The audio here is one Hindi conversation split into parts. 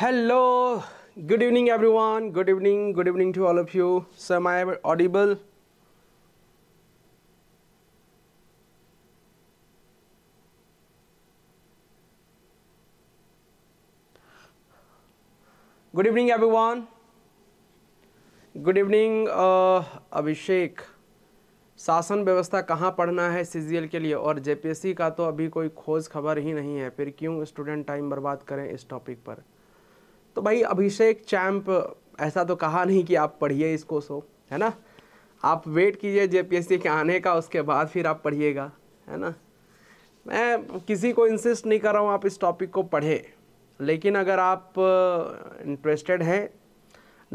hello good evening everyone good evening good evening to all of you sir my audible good evening everyone good evening Abhishek शासन व्यवस्था कहाँ पढ़ना है सी के लिए और जेपीएससी का तो अभी कोई खोज खबर ही नहीं है फिर क्यों स्टूडेंट टाइम बर्बाद करें इस टॉपिक पर तो भाई अभिषेक चैम्प ऐसा तो कहा नहीं कि आप पढ़िए इसको सो है ना आप वेट कीजिए जे के आने का उसके बाद फिर आप पढ़िएगा है ना मैं किसी को इंसिस्ट नहीं कर रहा हूँ आप इस टॉपिक को पढ़ें लेकिन अगर आप इंटरेस्टेड हैं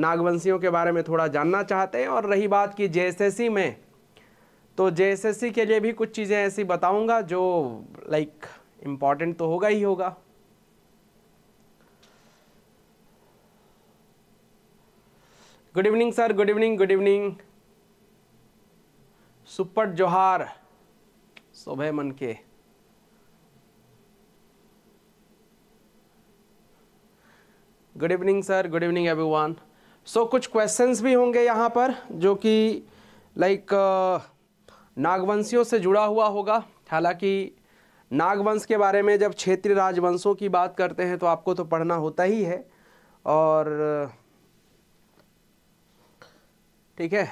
नागवंशियों के बारे में थोड़ा जानना चाहते हैं और रही बात की जे में तो जे के लिए भी कुछ चीज़ें ऐसी बताऊंगा जो लाइक इम्पॉर्टेंट तो होगा ही होगा good evening sir good evening good evening super जोहार शोभे मन के good evening sir good evening everyone so कुछ क्वेश्चंस भी होंगे यहाँ पर जो कि लाइक uh, नागवंशियों से जुड़ा हुआ होगा हालांकि नागवंश के बारे में जब क्षेत्रीय राजवंशों की बात करते हैं तो आपको तो पढ़ना होता ही है और ठीक है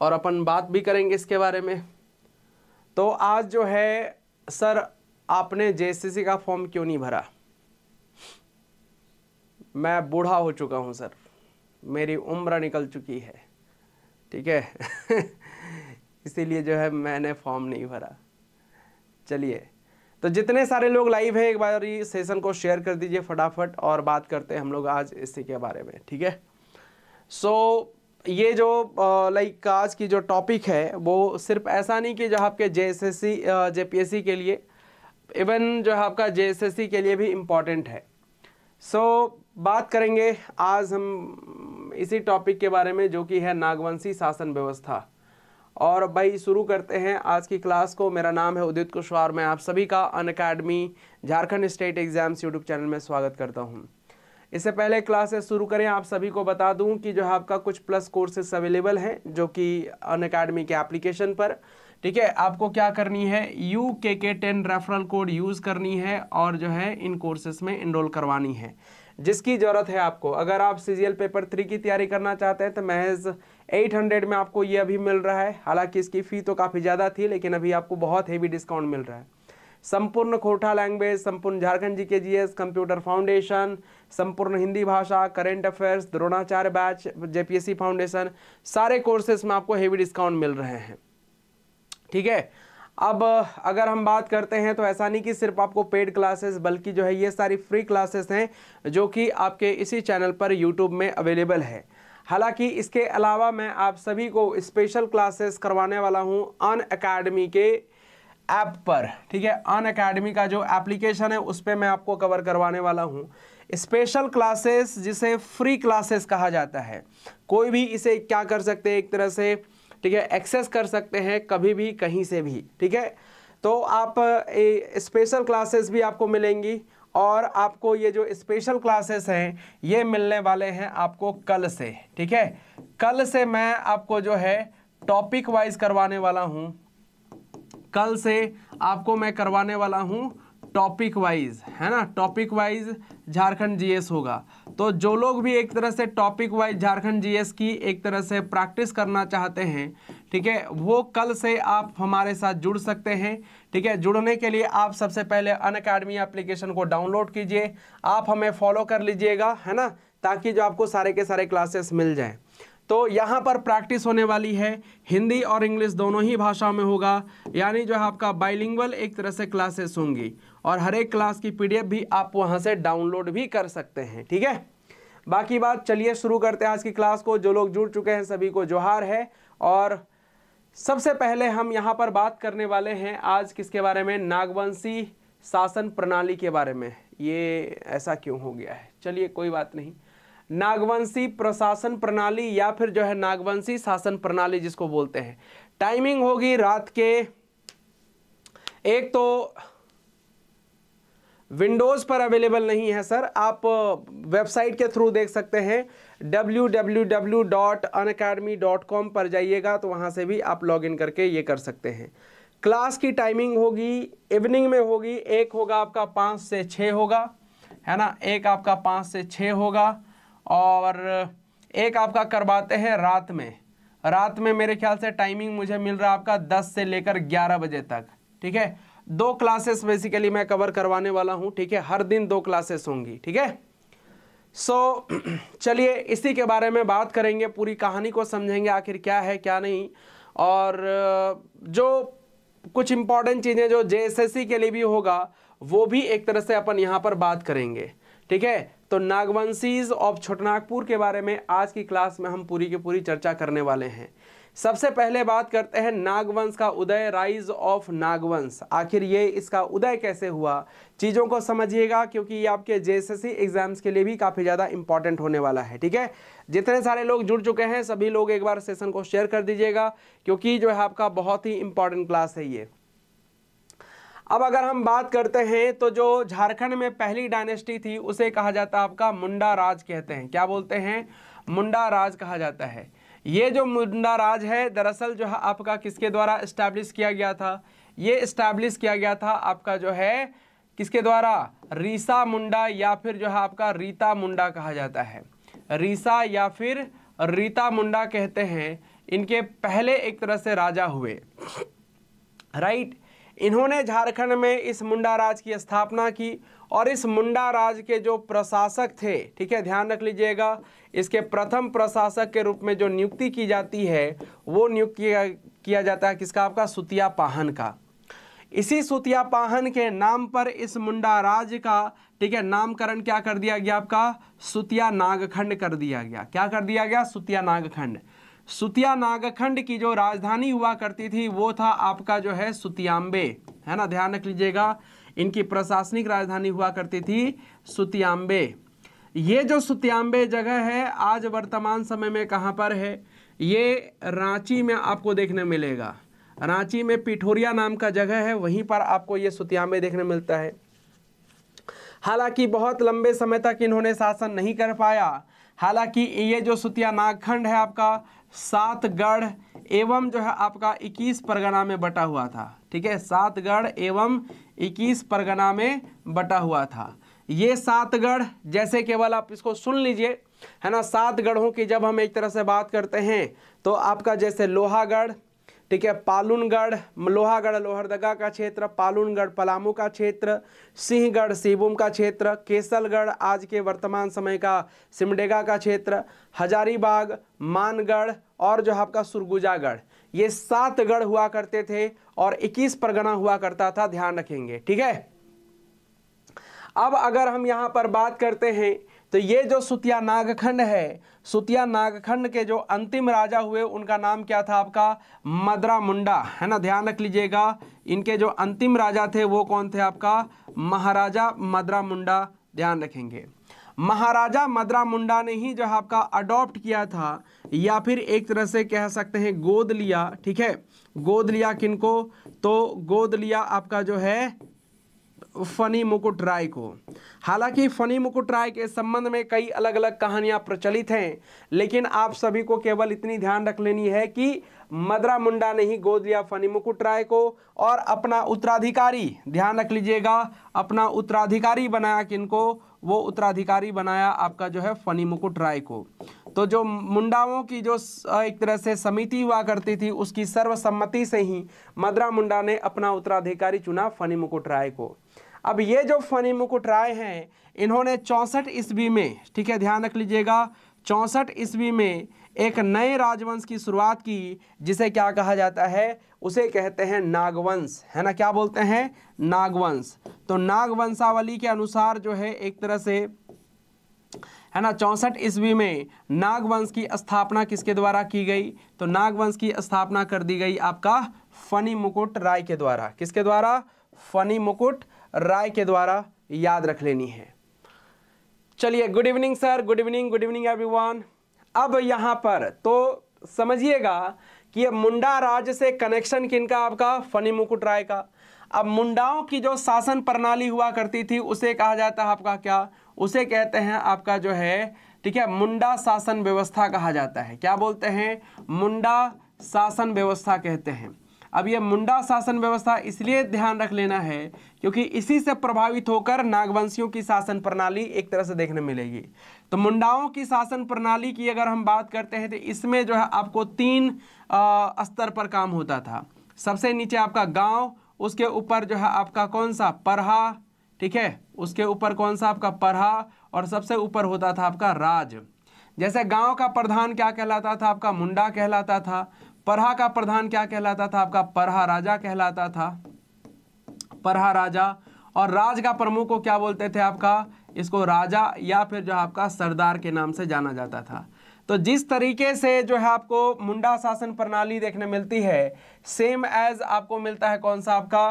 और अपन बात भी करेंगे इसके बारे में तो आज जो है सर आपने जेसीसी का फॉर्म क्यों नहीं भरा मैं बूढ़ा हो चुका हूं सर मेरी उम्र निकल चुकी है ठीक है इसीलिए जो है मैंने फॉर्म नहीं भरा चलिए तो जितने सारे लोग लाइव हैं एक बार ये सेशन को शेयर कर दीजिए फटाफट और बात करते हैं हम लोग आज इसी के बारे में ठीक है सो so, ये जो लाइक आज की जो टॉपिक है वो सिर्फ ऐसा नहीं कि जो आपके J S S C J P S C के लिए इवन जो है आपका जे एस एस सी के लिए भी इम्पॉर्टेंट है सो so, बात करेंगे आज हम इसी टॉपिक के बारे में जो कि है नागवंशी शासन व्यवस्था और भाई शुरू करते हैं आज की क्लास को मेरा नाम है उदित कुशवार मैं आप सभी का Unacademy Jharkhand state exams YouTube channel में स्वागत करता हूँ इससे पहले क्लासेस शुरू करें आप सभी को बता दूं कि जो है आपका कुछ प्लस कोर्सेस अवेलेबल हैं जो कि अन अकेडमी के एप्लीकेशन पर ठीक है आपको क्या करनी है you K K ten referral code use करनी है और जो है इन कोर्सेस में इनरोल करवानी है जिसकी ज़रूरत है आपको अगर आप सी पेपर थ्री की तैयारी करना चाहते हैं तो महज 800 में आपको ये अभी मिल रहा है हालांकि इसकी फ़ी तो काफ़ी ज़्यादा थी लेकिन अभी आपको बहुत हेवी डिस्काउंट मिल रहा है संपूर्ण खोटा लैंग्वेज संपूर्ण झारखंड जी के जी कंप्यूटर फाउंडेशन संपूर्ण हिंदी भाषा current affairs Dronacharya batch JPSC foundation सारे कोर्सेज में आपको हेवी डिस्काउंट मिल रहे हैं ठीक है अब अगर हम बात करते हैं तो ऐसा नहीं कि सिर्फ आपको पेड क्लासेस बल्कि जो है ये सारी फ्री क्लासेस हैं जो कि आपके इसी चैनल पर यूट्यूब में अवेलेबल है हालांकि इसके अलावा मैं आप सभी को स्पेशल क्लासेस करवाने वाला हूँ अन अकेडमी के ऐप पर ठीक है अन अकेडमी का जो एप्लीकेशन है उस पर मैं आपको कवर करवाने वाला हूँ स्पेशल क्लासेस जिसे फ्री क्लासेस कहा जाता है कोई भी इसे क्या कर सकते हैं एक तरह से ठीक है एक्सेस कर सकते हैं कभी भी कहीं से भी ठीक है तो आप स्पेशल क्लासेस भी आपको मिलेंगी और आपको ये जो स्पेशल क्लासेस हैं ये मिलने वाले हैं आपको कल से ठीक है कल से मैं आपको जो है टॉपिक वाइज करवाने वाला हूँ कल से आपको मैं करवाने वाला हूँ टॉपिक वाइज है ना टॉपिक वाइज झारखंड जीएस होगा तो जो लोग भी एक तरह से टॉपिक वाइज झारखंड जीएस की एक तरह से प्रैक्टिस करना चाहते हैं ठीक है वो कल से आप हमारे साथ जुड़ सकते हैं ठीक है जुड़ने के लिए आप सबसे पहले अन अकेडमी एप्लीकेशन को डाउनलोड कीजिए आप हमें फॉलो कर लीजिएगा है ना ताकि जो आपको सारे के सारे क्लासेस मिल जाएँ तो यहाँ पर प्रैक्टिस होने वाली है हिंदी और इंग्लिश दोनों ही भाषाओं में होगा यानी जो है आपका बाइलिंगल एक तरह से क्लासेस होंगी और हर एक क्लास की पीडीएफ भी आप वहाँ से डाउनलोड भी कर सकते हैं ठीक है बाकी बात चलिए शुरू करते हैं आज की क्लास को जो लोग जुड़ चुके हैं सभी को जोहार है और सबसे पहले हम यहाँ पर बात करने वाले हैं आज किसके बारे में नागवंशी शासन प्रणाली के बारे में ये ऐसा क्यों हो गया है चलिए कोई बात नहीं नागवंशी प्रशासन प्रणाली या फिर जो है नागवंशी शासन प्रणाली जिसको बोलते हैं टाइमिंग होगी रात के एक तो विंडोज़ पर अवेलेबल नहीं है सर आप वेबसाइट के थ्रू देख सकते हैं डब्ल्यू पर जाइएगा तो वहाँ से भी आप लॉगिन करके ये कर सकते हैं क्लास की टाइमिंग होगी इवनिंग में होगी एक होगा आपका पाँच से छः होगा है ना एक आपका पाँच से छः होगा और एक आपका करवाते हैं रात में रात में मेरे ख्याल से टाइमिंग मुझे मिल रहा है आपका दस से लेकर ग्यारह बजे तक ठीक है दो क्लासेस बेसिकली मैं कवर करवाने वाला हूं ठीक है हर दिन दो क्लासेस होंगी ठीक है सो so, चलिए इसी के बारे में बात करेंगे पूरी कहानी को समझेंगे आखिर क्या है क्या नहीं और जो कुछ इंपॉर्टेंट चीज़ें जो जे के लिए भी होगा वो भी एक तरह से अपन यहाँ पर बात करेंगे ठीक है तो नागवंशीज ऑफ छोटनागपुर के बारे में आज की क्लास में हम पूरी की पूरी चर्चा करने वाले हैं सबसे पहले बात करते हैं नागवंश का उदय राइज ऑफ नागवंश आखिर ये इसका उदय कैसे हुआ चीज़ों को समझिएगा क्योंकि ये आपके जेएसएससी एग्जाम्स के लिए भी काफ़ी ज़्यादा इंपॉर्टेंट होने वाला है ठीक है जितने सारे लोग जुड़ चुके हैं सभी लोग एक बार सेशन को शेयर कर दीजिएगा क्योंकि जो है आपका बहुत ही इंपॉर्टेंट क्लास है ये अब अगर हम बात करते हैं तो जो झारखंड में पहली डायनेस्टी थी उसे कहा जाता है आपका मुंडा राज कहते हैं क्या बोलते हैं मुंडा राज कहा जाता है ये जो मुंडा राज है दरअसल जो है आपका किसके द्वारा इस्टेब्लिश किया गया था ये इस्टेब्लिश किया गया था आपका जो है किसके द्वारा रीसा मुंडा या फिर जो है आपका रीता मुंडा कहा जाता है रीसा या फिर रीता मुंडा कहते हैं इनके पहले एक तरह से राजा हुए राइट इन्होंने झारखंड में इस मुंडा राज की स्थापना की और इस मुंडा राज के जो प्रशासक थे ठीक है ध्यान रख लीजिएगा इसके प्रथम प्रशासक के रूप में जो नियुक्ति की जाती है वो नियुक्त किया, किया जाता है किसका आपका सुतिया पाहन का इसी सुतिया पाहन के नाम पर इस मुंडा राज का ठीक है नामकरण क्या कर दिया गया आपका सुतिया नागखंड कर दिया गया क्या कर दिया गया सुतिया नागखंड सुतिया नागखंड की जो राजधानी हुआ करती थी वो था आपका जो है सुतियांबे है ना ध्यान रख लीजिएगा इनकी प्रशासनिक राजधानी हुआ करती थी सुतियांबे ये जो सत्यानवे जगह है आज वर्तमान समय में कहाँ पर है ये रांची में आपको देखने मिलेगा रांची में पिठोरिया नाम का जगह है वहीं पर आपको ये सत्यानवे देखने मिलता है हालांकि बहुत लंबे समय तक इन्होंने शासन नहीं कर पाया हालांकि ये जो सुतिया नागखंड है आपका सातगढ़ एवं जो है आपका 21 परगना में बटा हुआ था ठीक है सातगढ़ एवं 21 परगना में बटा हुआ था ये सातगढ़ जैसे केवल आप इसको सुन लीजिए है ना सात गढ़ों की जब हम एक तरह से बात करते हैं तो आपका जैसे लोहागढ़ ठीक है पालुनगढ़ लोहागढ़ लोहरदगा का क्षेत्र पालुनगढ़ पलामू का क्षेत्र सिंहगढ़ सिबुम का क्षेत्र केसलगढ़ आज के वर्तमान समय का सिमडेगा का क्षेत्र हजारीबाग मानगढ़ और जो आपका सुरगुजागढ़ ये सात गढ़ हुआ करते थे और 21 परगना हुआ करता था ध्यान रखेंगे ठीक है अब अगर हम यहाँ पर बात करते हैं तो ये जो सुतिया नागखंड है सुतिया नागखंड के जो अंतिम राजा हुए उनका नाम क्या था आपका मदरा मुंडा है ना ध्यान रख लीजिएगा इनके जो अंतिम राजा थे वो कौन थे आपका महाराजा मदरा मुंडा ध्यान रखेंगे महाराजा मदरा मुंडा ने ही जो आपका अडॉप्ट किया था या फिर एक तरह से कह सकते हैं गोद लिया ठीक है गोद लिया किनको तो गोद लिया आपका जो है फनी मुकुट राय को हालांकि फनी मुकुट राय के संबंध में कई अलग अलग कहानियां प्रचलित हैं लेकिन आप सभी को केवल इतनी ध्यान रख लेनी है कि मदरा मुंडा ने ही गोद लिया फनी मुकुट राय को और अपना उत्तराधिकारी ध्यान रख लीजिएगा अपना उत्तराधिकारी बनाया किनको वो उत्तराधिकारी बनाया आपका जो है फनी मुकुट राय को तो जो मुंडाओं की जो एक तरह से समिति हुआ करती थी उसकी सर्वसम्मति से ही मदरा मुंडा ने अपना उत्तराधिकारी चुना फनी मुकुट राय को अब ये जो फनी मुकुट राय हैं इन्होंने चौंसठ ईस्वी में ठीक है ध्यान रख लीजिएगा चौंसठ ईस्वी में एक नए राजवंश की शुरुआत की जिसे क्या कहा जाता है उसे कहते हैं नागवंश है ना क्या बोलते हैं नागवंश तो नागवंशावली के अनुसार जो है एक तरह से है ना चौंसठ ईस्वी में नागवंश की स्थापना किसके द्वारा की गई तो नागवंश की स्थापना कर दी गई आपका फनी मुकुट राय के द्वारा किसके द्वारा फनी मुकुट राय के द्वारा याद रख लेनी है चलिए good evening sir good evening good evening everyone अब यहाँ पर तो समझिएगा कि ये मुंडा राज्य से कनेक्शन किनका आपका फनी मुकुट राय का अब मुंडाओं की जो शासन प्रणाली हुआ करती थी उसे कहा जाता है आपका क्या उसे कहते हैं आपका जो है ठीक है मुंडा शासन व्यवस्था कहा जाता है क्या बोलते हैं मुंडा शासन व्यवस्था कहते हैं अब यह मुंडा शासन व्यवस्था इसलिए ध्यान रख लेना है क्योंकि इसी से प्रभावित होकर नागवंशियों की शासन प्रणाली एक तरह से देखने मिलेगी तो मुंडाओं की शासन प्रणाली की अगर हम बात करते हैं तो इसमें जो है आपको तीन आ, स्तर पर काम होता था सबसे नीचे आपका गांव उसके ऊपर जो है आपका कौन सा परहा ठीक है उसके ऊपर कौन सा आपका परहा और सबसे ऊपर होता था आपका राज जैसे गांव का प्रधान क्या कहलाता था आपका मुंडा कहलाता था परहा का प्रधान क्या कहलाता था आपका परहा राजा कहलाता था परहा राजा और राज का प्रमुख को क्या बोलते थे आपका इसको राजा या फिर जो आपका सरदार के नाम से जाना जाता था तो जिस तरीके से जो है आपको मुंडा शासन प्रणाली देखने मिलती है सेम एज आपको मिलता है कौन सा आपका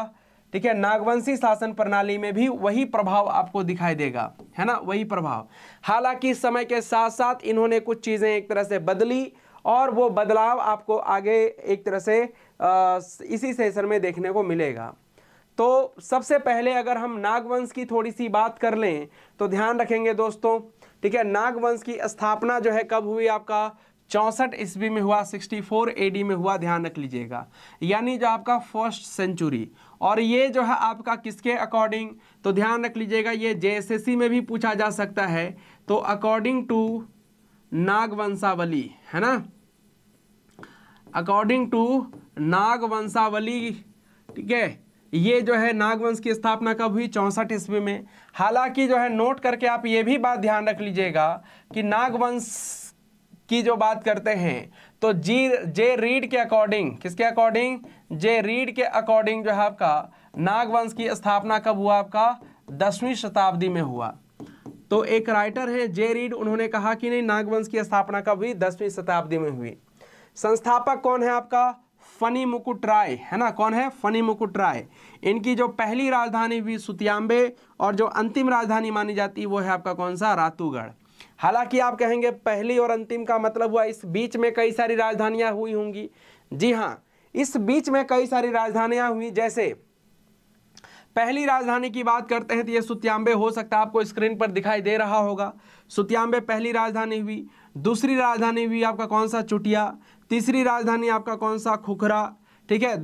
ठीक है नागवंशी शासन प्रणाली में भी वही प्रभाव आपको दिखाई देगा है ना वही प्रभाव हालांकि समय के साथ साथ इन्होंने कुछ चीज़ें एक तरह से बदली और वो बदलाव आपको आगे एक तरह से इसी सेशन में देखने को मिलेगा तो सबसे पहले अगर हम नागवंश की थोड़ी सी बात कर लें तो ध्यान रखेंगे दोस्तों ठीक है नागवंश की स्थापना जो है कब हुई आपका चौंसठ ईस्वी में हुआ 64 एडी में हुआ ध्यान रख लीजिएगा यानी जो आपका फर्स्ट सेंचुरी और ये जो है आपका किसके अकॉर्डिंग तो ध्यान रख लीजिएगा ये जे में भी पूछा जा सकता है तो अकॉर्डिंग टू नागवंशावली है ना अकॉर्डिंग टू नाग वंशावली ठीक है ये जो है नागवंश की स्थापना कब हुई चौंसठ ईस्वी में हालांकि जो है नोट करके आप ये भी बात ध्यान रख लीजिएगा कि नागवंश की जो बात करते हैं तो जी जे रीड के अकॉर्डिंग किसके अकॉर्डिंग जे रीड के अकॉर्डिंग जो है आपका नागवंश की स्थापना कब हुआ आपका दसवीं शताब्दी में हुआ तो एक राइटर है जे रीड उन्होंने कहा कि नहीं नागवंश की स्थापना कब हुई दसवीं शताब्दी में हुई संस्थापक कौन है आपका फनी मुकुट राय है ना कौन है फनी मुकुट राय इनकी जो पहली राजधानी हुई सुतियांबे और जो अंतिम राजधानी मानी जाती है वो है आपका कौन सा रातूगढ़ हालांकि आप कहेंगे पहली और अंतिम का मतलब हुआ इस बीच में कई सारी राजधानियां हुई होंगी जी हाँ इस बीच में कई सारी राजधानियां हुई जैसे पहली राजधानी की बात करते हैं तो ये सुतियांबे हो सकता है आपको स्क्रीन पर दिखाई दे रहा होगा सुतियांबे पहली राजधानी हुई दूसरी राजधानी हुई आपका कौन सा चुटिया तीसरी राजधानी आपका कौन सा खुखरा ठीक है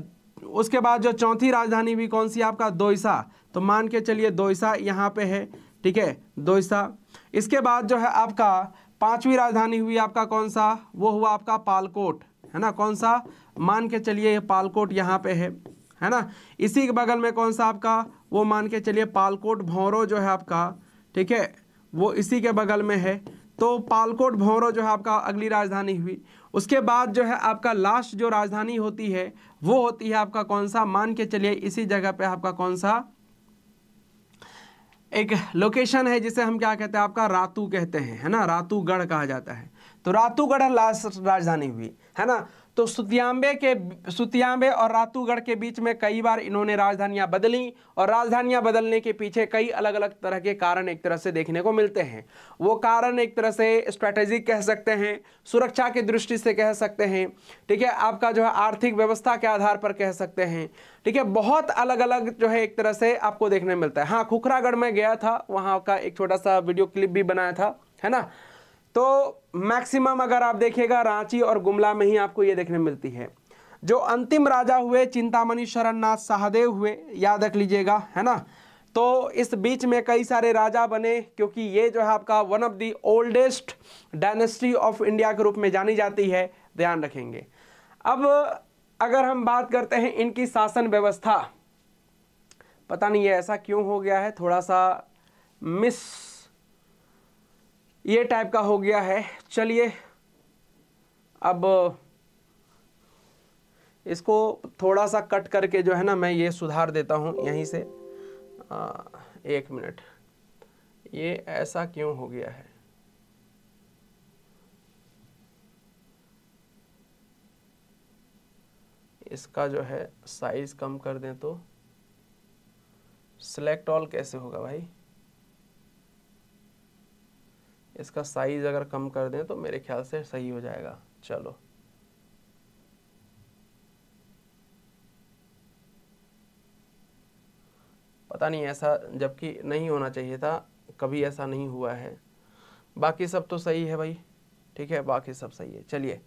उसके बाद जो चौथी राजधानी भी कौन सी आपका दोईसा तो मान के चलिए दोईसा यहाँ पे है ठीक है दोईसा इसके बाद जो है आपका पांचवी राजधानी हुई आपका कौन सा वो हुआ आपका पालकोट है ना कौन सा मान के चलिए पालकोट यहाँ पे है है ना इसी के बगल में कौन सा आपका वो मान के चलिए पालकोट भौरो जो है आपका ठीक है वो इसी के बगल में है तो पालकोट भौरो जो है आपका अगली राजधानी हुई उसके बाद जो है आपका लास्ट जो राजधानी होती है वो होती है आपका कौन सा मान के चलिए इसी जगह पे आपका कौन सा एक लोकेशन है जिसे हम क्या कहते हैं आपका रातू कहते हैं है ना रातूगढ़ कहा जाता है तो रातूगढ़ राजधानी हुई है ना तो सुतियांबे के सुतियांबे और रातूगढ़ के बीच में कई बार इन्होंने राजधानियां बदली और राजधानियां बदलने के पीछे कई अलग अलग तरह के कारण एक तरह से देखने को मिलते हैं वो कारण एक तरह से स्ट्रैटेजिक कह सकते हैं सुरक्षा की दृष्टि से कह सकते हैं ठीक है आपका जो है आर्थिक व्यवस्था के आधार पर कह सकते हैं ठीक है बहुत अलग अलग जो है एक तरह से आपको देखने मिलता है हाँ खुखरागढ़ में गया था वहाँ का एक छोटा सा वीडियो क्लिप भी बनाया था है ना तो मैक्सिमम अगर आप देखिएगा रांची और गुमला में ही आपको ये देखने मिलती है जो अंतिम राजा हुए चिंतामणि शरणनाथ सहदेव हुए याद रख लीजिएगा है ना तो इस बीच में कई सारे राजा बने क्योंकि ये जो है आपका one of the oldest dynasty of India के रूप में जानी जाती है ध्यान रखेंगे अब अगर हम बात करते हैं इनकी शासन व्यवस्था पता नहीं ये ऐसा क्यों हो गया है थोड़ा सा मिस ये टाइप का हो गया है चलिए अब इसको थोड़ा सा कट करके जो है ना मैं ये सुधार देता हूँ यहीं से आ, एक मिनट ये ऐसा क्यों हो गया है इसका जो है साइज़ कम कर दें तो सेलेक्ट ऑल कैसे होगा भाई इसका साइज़ अगर कम कर दें तो मेरे ख्याल से सही हो जाएगा चलो पता नहीं ऐसा जबकि नहीं होना चाहिए था कभी ऐसा नहीं हुआ है बाकी सब तो सही है भाई ठीक है बाकी सब सही है चलिए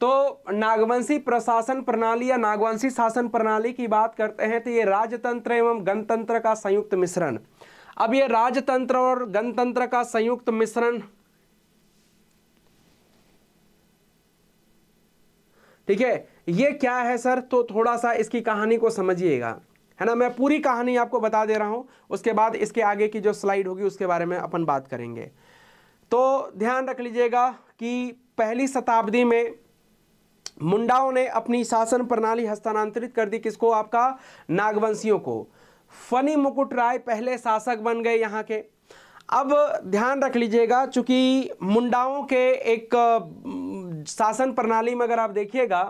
तो नागवंशी प्रशासन प्रणाली या नागवंशी शासन प्रणाली की बात करते हैं तो ये राजतंत्र एवं गणतंत्र का संयुक्त मिश्रण अब ये राजतंत्र और गणतंत्र का संयुक्त मिश्रण ठीक है ये क्या है सर तो थोड़ा सा इसकी कहानी को समझिएगा है ना मैं पूरी कहानी आपको बता दे रहा हूं उसके बाद इसके आगे की जो स्लाइड होगी उसके बारे में अपन बात करेंगे तो ध्यान रख लीजिएगा कि पहली शताब्दी में मुंडाओं ने अपनी शासन प्रणाली हस्तांतरित कर दी किसको आपका नागवंशियों को फनी मुकुट राय पहले शासक बन गए यहाँ के अब ध्यान रख लीजिएगा चूंकि मुंडाओं के एक शासन प्रणाली में अगर आप देखिएगा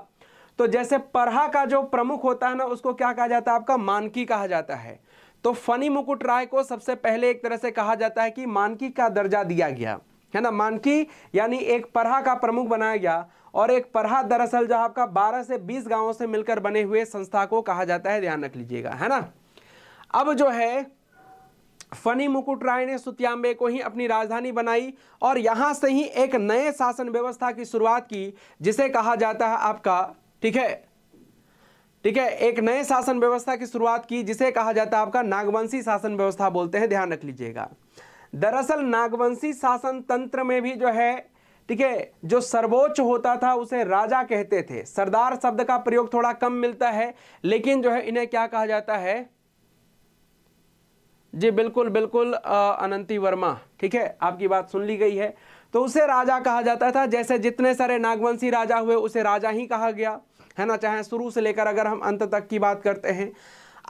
तो जैसे परहा का जो प्रमुख होता है ना उसको क्या कहा जाता है आपका मानकी कहा जाता है तो फनी मुकुट राय को सबसे पहले एक तरह से कहा जाता है कि मानकी का दर्जा दिया गया है ना मानकी यानी एक परहा का प्रमुख बनाया गया और एक परहा दरअसल जो आपका 12 से 20 गांवों से मिलकर बने हुए संस्था को कहा जाता है ध्यान रख लीजिएगा है ना अब जो है फनी मुकुट राय ने सुत्याम्बे को ही अपनी राजधानी बनाई और यहां से ही एक नए शासन व्यवस्था की शुरुआत की जिसे कहा जाता है आपका ठीक है ठीक है एक नए शासन व्यवस्था की शुरुआत की जिसे कहा जाता है आपका नागवंशी शासन व्यवस्था बोलते हैं ध्यान रख लीजिएगा दरअसल नागवंशी शासन तंत्र में भी जो है ठीक है जो सर्वोच्च होता था उसे राजा कहते थे सरदार शब्द का प्रयोग थोड़ा कम मिलता है लेकिन जो है इन्हें क्या कहा जाता है जी बिल्कुल बिल्कुल अनंती वर्मा ठीक है आपकी बात सुन ली गई है तो उसे राजा कहा जाता था जैसे जितने सारे नागवंशी राजा हुए उसे राजा ही कहा गया है ना चाहे शुरू से लेकर अगर हम अंत तक की बात करते हैं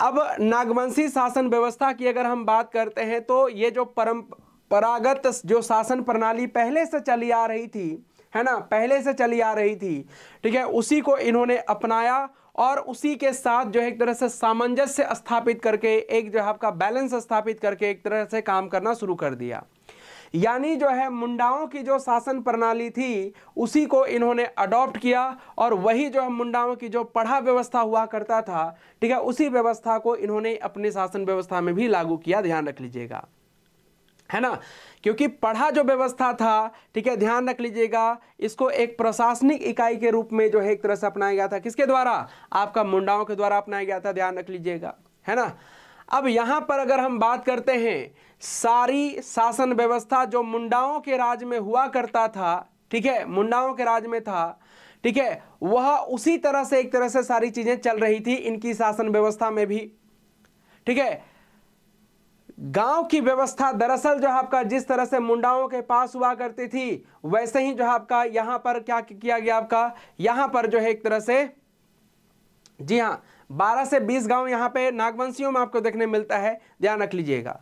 अब नागवंशी शासन व्यवस्था की अगर हम बात करते हैं तो ये जो परंपरागत जो शासन प्रणाली पहले से चली आ रही थी है ना पहले से चली आ रही थी ठीक है उसी को इन्होंने अपनाया और उसी के साथ जो है एक तरह से सामंजस्य स्थापित करके एक जो है आपका बैलेंस स्थापित करके एक तरह से काम करना शुरू कर दिया यानी जो है मुंडाओं की जो शासन प्रणाली थी उसी को इन्होंने अडॉप्ट किया और वही जो है मुंडाओं की जो पढ़ा व्यवस्था हुआ करता था ठीक है उसी व्यवस्था को इन्होंने अपनी शासन व्यवस्था में भी लागू किया ध्यान रख लीजिएगा है ना क्योंकि पढ़ा जो व्यवस्था था ठीक है ध्यान रख लीजिएगा इसको एक प्रशासनिक इकाई के रूप में जो है एक तरह से अपनाया गया था किसके द्वारा आपका मुंडाओं के द्वारा अपनाया गया था ध्यान रख लीजिएगा है ना अब यहां पर अगर हम बात करते हैं सारी शासन व्यवस्था जो मुंडाओं के राज में हुआ करता था ठीक है मुंडाओं के राज में था ठीक है वह उसी तरह से एक तरह से सारी चीज़ें चल रही थी इनकी शासन व्यवस्था में भी ठीक है गांव की व्यवस्था दरअसल जो आपका जिस तरह से मुंडाओं के पास हुआ करती थी वैसे ही जो आपका यहां पर क्या किया गया आपका यहां पर जो है एक तरह से जी हां 12 से 20 गांव यहां पे नागवंशियों में आपको देखने मिलता है ध्यान रख लीजिएगा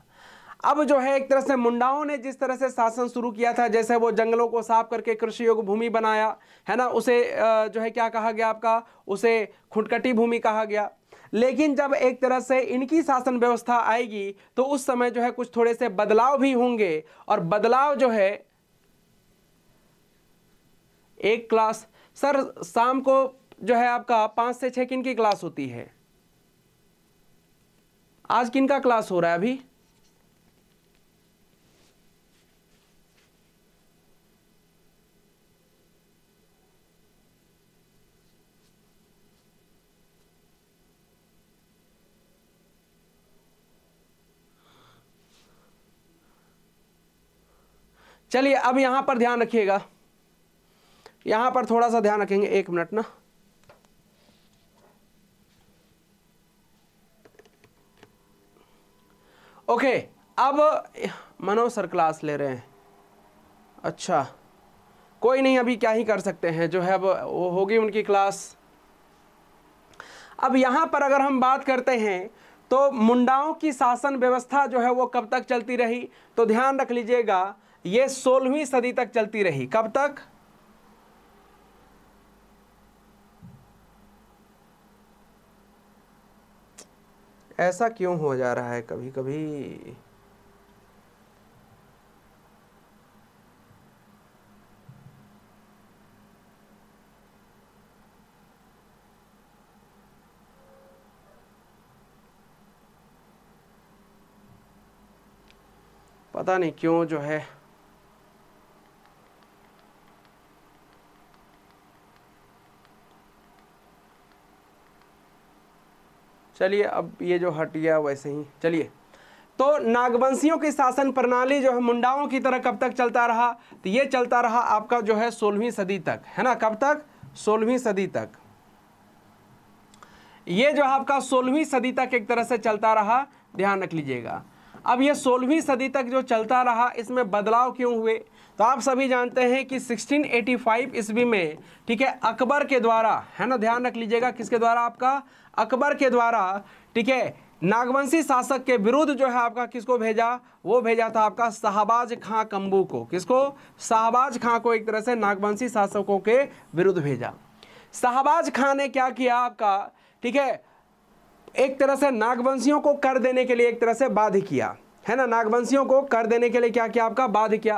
अब जो है एक तरह से मुंडाओं ने जिस तरह से शासन शुरू किया था जैसे वो जंगलों को साफ करके कृषि योग भूमि बनाया है ना उसे जो है क्या कहा गया आपका उसे खुटकटी भूमि कहा गया लेकिन जब एक तरह से इनकी शासन व्यवस्था आएगी तो उस समय जो है कुछ थोड़े से बदलाव भी होंगे और बदलाव जो है एक क्लास सर शाम को जो है आपका पांच से छह किन की क्लास होती है आज किन का क्लास हो रहा है अभी चलिए अब यहां पर ध्यान रखिएगा यहां पर थोड़ा सा ध्यान रखेंगे एक मिनट ना ओके अब मनोज सर क्लास ले रहे हैं अच्छा कोई नहीं अभी क्या ही कर सकते हैं जो है अब वो होगी उनकी क्लास अब यहां पर अगर हम बात करते हैं तो मुंडाओं की शासन व्यवस्था जो है वो कब तक चलती रही तो ध्यान रख लीजिएगा ये सोलहवीं सदी तक चलती रही कब तक ऐसा क्यों हो जा रहा है कभी कभी पता नहीं क्यों जो है चलिए अब ये जो हट गया वैसे ही चलिए तो नागवंशियों की शासन प्रणाली जो है मुंडाओं की तरह कब तक चलता रहा तो ये चलता रहा आपका जो है सोलहवीं सदी तक है ना कब तक सोलहवीं सदी तक ये जो आपका सोलहवीं सदी तक एक तरह से चलता रहा ध्यान रख लीजिएगा अब ये सोलहवीं सदी तक जो चलता रहा इसमें बदलाव क्यों हुए तो आप सभी जानते हैं कि 1685 ईस्वी में ठीक है अकबर के द्वारा है ना ध्यान रख लीजिएगा किसके द्वारा आपका अकबर के द्वारा ठीक है नागवंशी शासक के विरुद्ध जो है आपका किसको भेजा वो भेजा था आपका शाहबाज खां कंबू को किसको शाहबाज खां को एक तरह से नागवंशी शासकों के विरुद्ध भेजा शाहबाज खां ने क्या किया आपका ठीक है एक तरह से नागवंशियों को कर देने के लिए एक तरह से बाध्य किया है ना नागवंशियों को कर देने के लिए क्या किया आपका बाध किया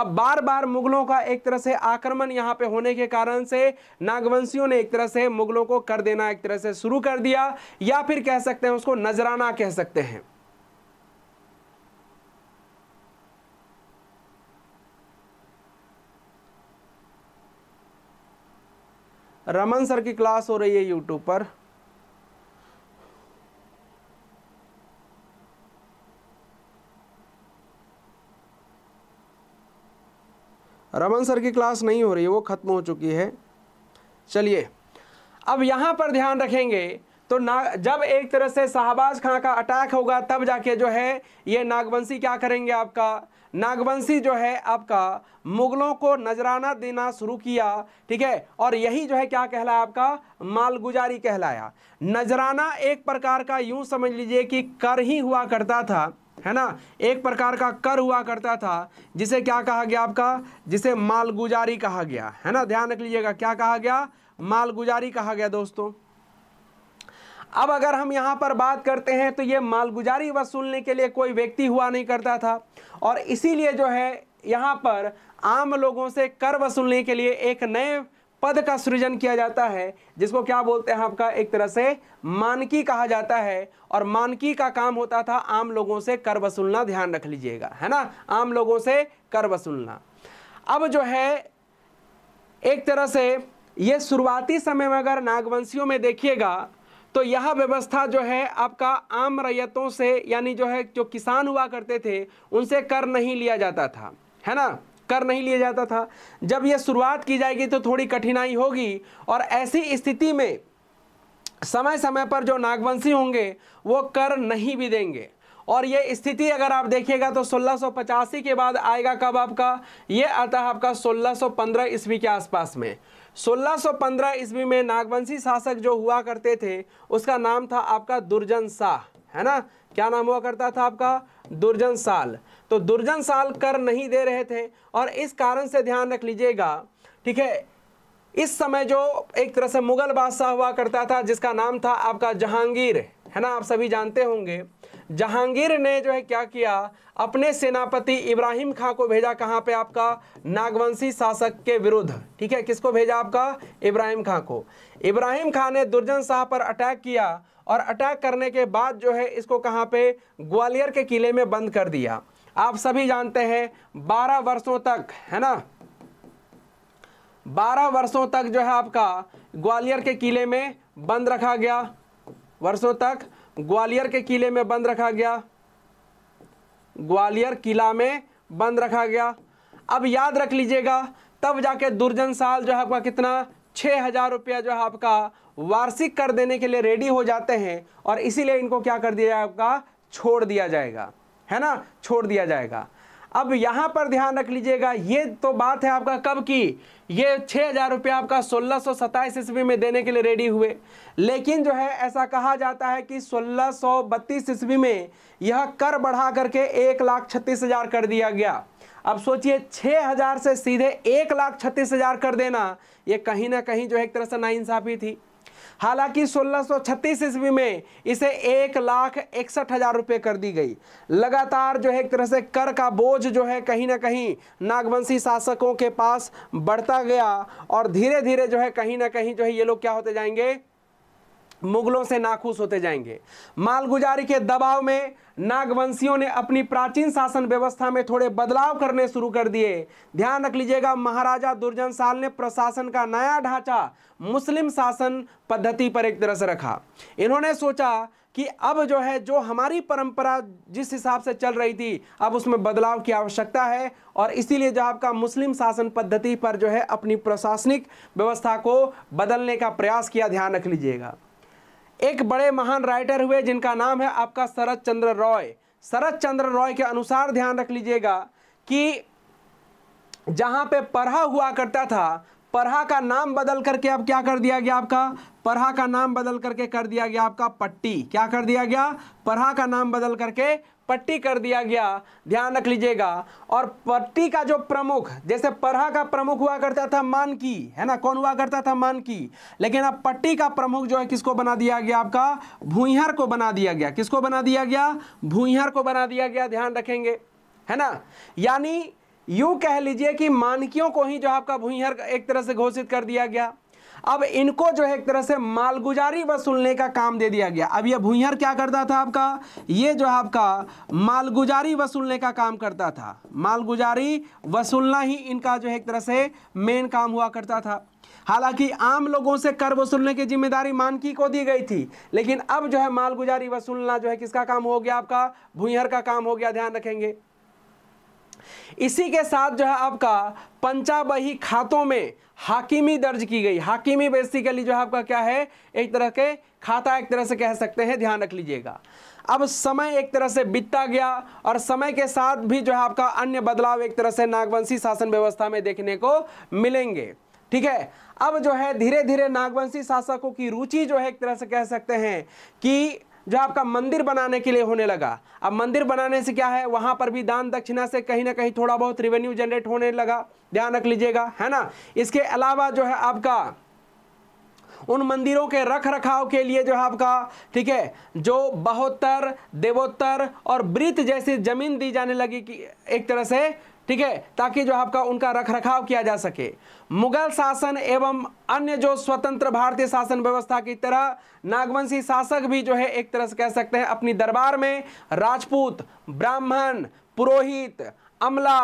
अब बार बार मुगलों का एक तरह से आक्रमण यहाँ पे होने के कारण से नागवंशियों ने एक तरह से मुगलों को कर देना एक तरह से शुरू कर दिया या फिर कह सकते हैं उसको नजराना कह सकते हैं रमन सर की क्लास हो रही है यूट्यूब पर रमन सर की क्लास नहीं हो रही है वो ख़त्म हो चुकी है चलिए अब यहाँ पर ध्यान रखेंगे तो ना जब एक तरह से शाहबाज खां का अटैक होगा तब जाके जो है ये नागवंशी क्या करेंगे आपका नागवंशी जो है आपका मुगलों को नजराना देना शुरू किया ठीक है और यही जो है क्या कहलाया आपका मालगुजारी कहलाया नजराना एक प्रकार का यूं समझ लीजिए कि कर ही हुआ करता था है ना एक प्रकार का कर हुआ करता था जिसे क्या कहा गया आपका जिसे मालगुजारी कहा गया है ना ध्यान रख लीजिएगा क्या कहा गया मालगुजारी कहा गया दोस्तों अब अगर हम यहां पर बात करते हैं तो यह मालगुजारी वसूलने के लिए कोई व्यक्ति हुआ नहीं करता था और इसीलिए जो है यहां पर आम लोगों से कर वसूलने के लिए एक नए पद का सृजन किया जाता है जिसको क्या बोलते हैं आपका एक तरह से मानकी कहा जाता है और मानकी का काम होता था आम लोगों से कर वसूलना ध्यान रख लीजिएगा है ना आम लोगों से कर वसूलना अब जो है एक तरह से ये शुरुआती समय में अगर नागवंशियों में देखिएगा तो यह व्यवस्था जो है आपका आम रैयतों से यानी जो है जो किसान हुआ करते थे उनसे कर नहीं लिया जाता था है ना कर नहीं लिया जाता था जब यह शुरुआत की जाएगी तो थोड़ी कठिनाई होगी और ऐसी स्थिति में समय समय पर जो नागवंशी होंगे वो कर नहीं भी देंगे और ये स्थिति अगर आप देखिएगा तो सोलह के बाद आएगा कब आपका ये आता है आपका 1615 ईस्वी के आसपास में 1615 ईस्वी में नागवंशी शासक जो हुआ करते थे उसका नाम था आपका दुर्जन शाह है ना क्या नाम हुआ करता था आपका दुर्जन साल तो दुर्जन साल कर नहीं दे रहे थे और इस कारण से ध्यान रख लीजिएगा ठीक है इस समय जो एक तरह से मुगल बादशाह हुआ करता था जिसका नाम था आपका जहांगीर है ना आप सभी जानते होंगे जहांगीर ने जो है क्या किया अपने सेनापति इब्राहिम खां को भेजा कहाँ पे आपका नागवंशी शासक के विरुद्ध ठीक है किसको भेजा आपका इब्राहिम खां को इब्राहिम खां ने दुर्जन शाह पर अटैक किया और अटैक करने के बाद जो है इसको कहाँ पे ग्वालियर के किले में बंद कर दिया आप सभी जानते हैं बारह वर्षों तक है ना बारह वर्षों तक जो है आपका ग्वालियर के किले में बंद रखा गया वर्षों तक ग्वालियर के किले में बंद रखा गया ग्वालियर किला में बंद रखा गया अब याद रख लीजिएगा तब जाके दुर्जन साल जो है आपका कितना छः हज़ार रुपया जो है आपका वार्षिक कर देने के लिए रेडी हो जाते हैं और इसीलिए इनको क्या कर दिया जाएगा छोड़ दिया जाएगा है ना छोड़ दिया जाएगा अब यहाँ पर ध्यान रख लीजिएगा ये तो बात है आपका कब की ये छः हज़ार रुपया आपका सोलह सौ सत्ताईस ईस्वी में देने के लिए रेडी हुए लेकिन जो है ऐसा कहा जाता है कि सोलह सौ बत्तीस ईस्वी में यह कर बढ़ा करके एक लाख छत्तीस हज़ार कर दिया गया अब सोचिए छः हज़ार से सीधे एक लाख छत्तीस हज़ार कर देना ये कहीं ना कहीं जो है एक तरह से नाइंसाफ़ी थी हालांकि 1636 ईस्वी में इसे एक लाख इकसठ हजार रुपये कर दी गई लगातार जो है एक तरह से कर का बोझ जो है कहीं ना कहीं नागवंशी शासकों के पास बढ़ता गया और धीरे धीरे जो है कहीं ना कहीं जो है ये लोग क्या होते जाएंगे मुगलों से नाखुश होते जाएंगे मालगुजारी के दबाव में नागवंशियों ने अपनी प्राचीन शासन व्यवस्था में थोड़े बदलाव करने शुरू कर दिए ध्यान रख लीजिएगा महाराजा दुर्जन साल ने प्रशासन का नया ढांचा मुस्लिम शासन पद्धति पर एक तरह से रखा इन्होंने सोचा कि अब जो है जो हमारी परंपरा जिस हिसाब से चल रही थी अब उसमें बदलाव की आवश्यकता है और इसीलिए जो आपका मुस्लिम शासन पद्धति पर जो है अपनी प्रशासनिक व्यवस्था को बदलने का प्रयास किया ध्यान रख लीजिएगा एक बड़े महान राइटर हुए जिनका नाम है आपका शरद चंद्र रॉय शरद चंद्र रॉय के अनुसार ध्यान रख लीजिएगा कि जहां पे पढ़ा हुआ करता था पढ़ा का नाम बदल करके अब क्या कर दिया गया आपका पढ़ा का नाम बदल करके कर दिया गया आपका पट्टी क्या कर दिया गया पढ़ा का नाम बदल करके पट्टी कर दिया गया ध्यान रख लीजिएगा और पट्टी का जो प्रमुख जैसे परहा का प्रमुख हुआ करता था मानकी है ना कौन हुआ करता था मानकी लेकिन अब पट्टी का प्रमुख जो है किसको बना दिया गया आपका भूहर को बना दिया गया किसको बना दिया गया भूहर को बना दिया गया ध्यान रखेंगे है ना यानी यू कह लीजिए कि मानकियों को ही जो आपका भूहर एक तरह से घोषित कर दिया गया अब इनको जो है एक तरह से मालगुजारी वसूलने का काम दे दिया गया अब ये भूहर क्या करता था आपका ये जो है आपका मालगुजारी वसूलने का काम करता था मालगुजारी वसूलना ही इनका जो है एक तरह से मेन काम हुआ करता था हालांकि आम लोगों से कर वसूलने की जिम्मेदारी मानकी को दी गई थी लेकिन अब जो है मालगुजारी वसूलना जो है किसका काम हो गया आपका भूहर का काम हो गया ध्यान रखेंगे इसी के साथ जो है आपका पंचाबही खातों में हाकिमी दर्ज की गई हाकिमी बेसिकली जो है आपका क्या है एक तरह के खाता एक तरह से कह सकते हैं ध्यान रख लीजिएगा अब समय एक तरह से बीतता गया और समय के साथ भी जो है आपका अन्य बदलाव एक तरह से नागवंशी शासन व्यवस्था में देखने को मिलेंगे ठीक है अब जो है धीरे धीरे नागवंशी शासकों की रुचि जो है एक तरह से कह सकते हैं कि जो आपका मंदिर बनाने के लिए होने लगा अब मंदिर बनाने से क्या है वहां पर भी दान दक्षिणा से कहीं ना कहीं थोड़ा बहुत रिवेन्यू जनरेट होने लगा ध्यान रख लीजिएगा है ना इसके अलावा जो है आपका उन मंदिरों के रख रखाव के लिए जो है आपका ठीक है जो बहोत्तर देवोत्तर और वृत जैसी जमीन दी जाने लगी कि एक तरह से ठीक है ताकि जो आपका उनका रख रखाव किया जा सके मुगल शासन एवं अन्य जो स्वतंत्र भारतीय शासन व्यवस्था की तरह नागवंशी शासक भी जो है एक तरह से कह सकते हैं अपनी दरबार में राजपूत ब्राह्मण पुरोहित अमला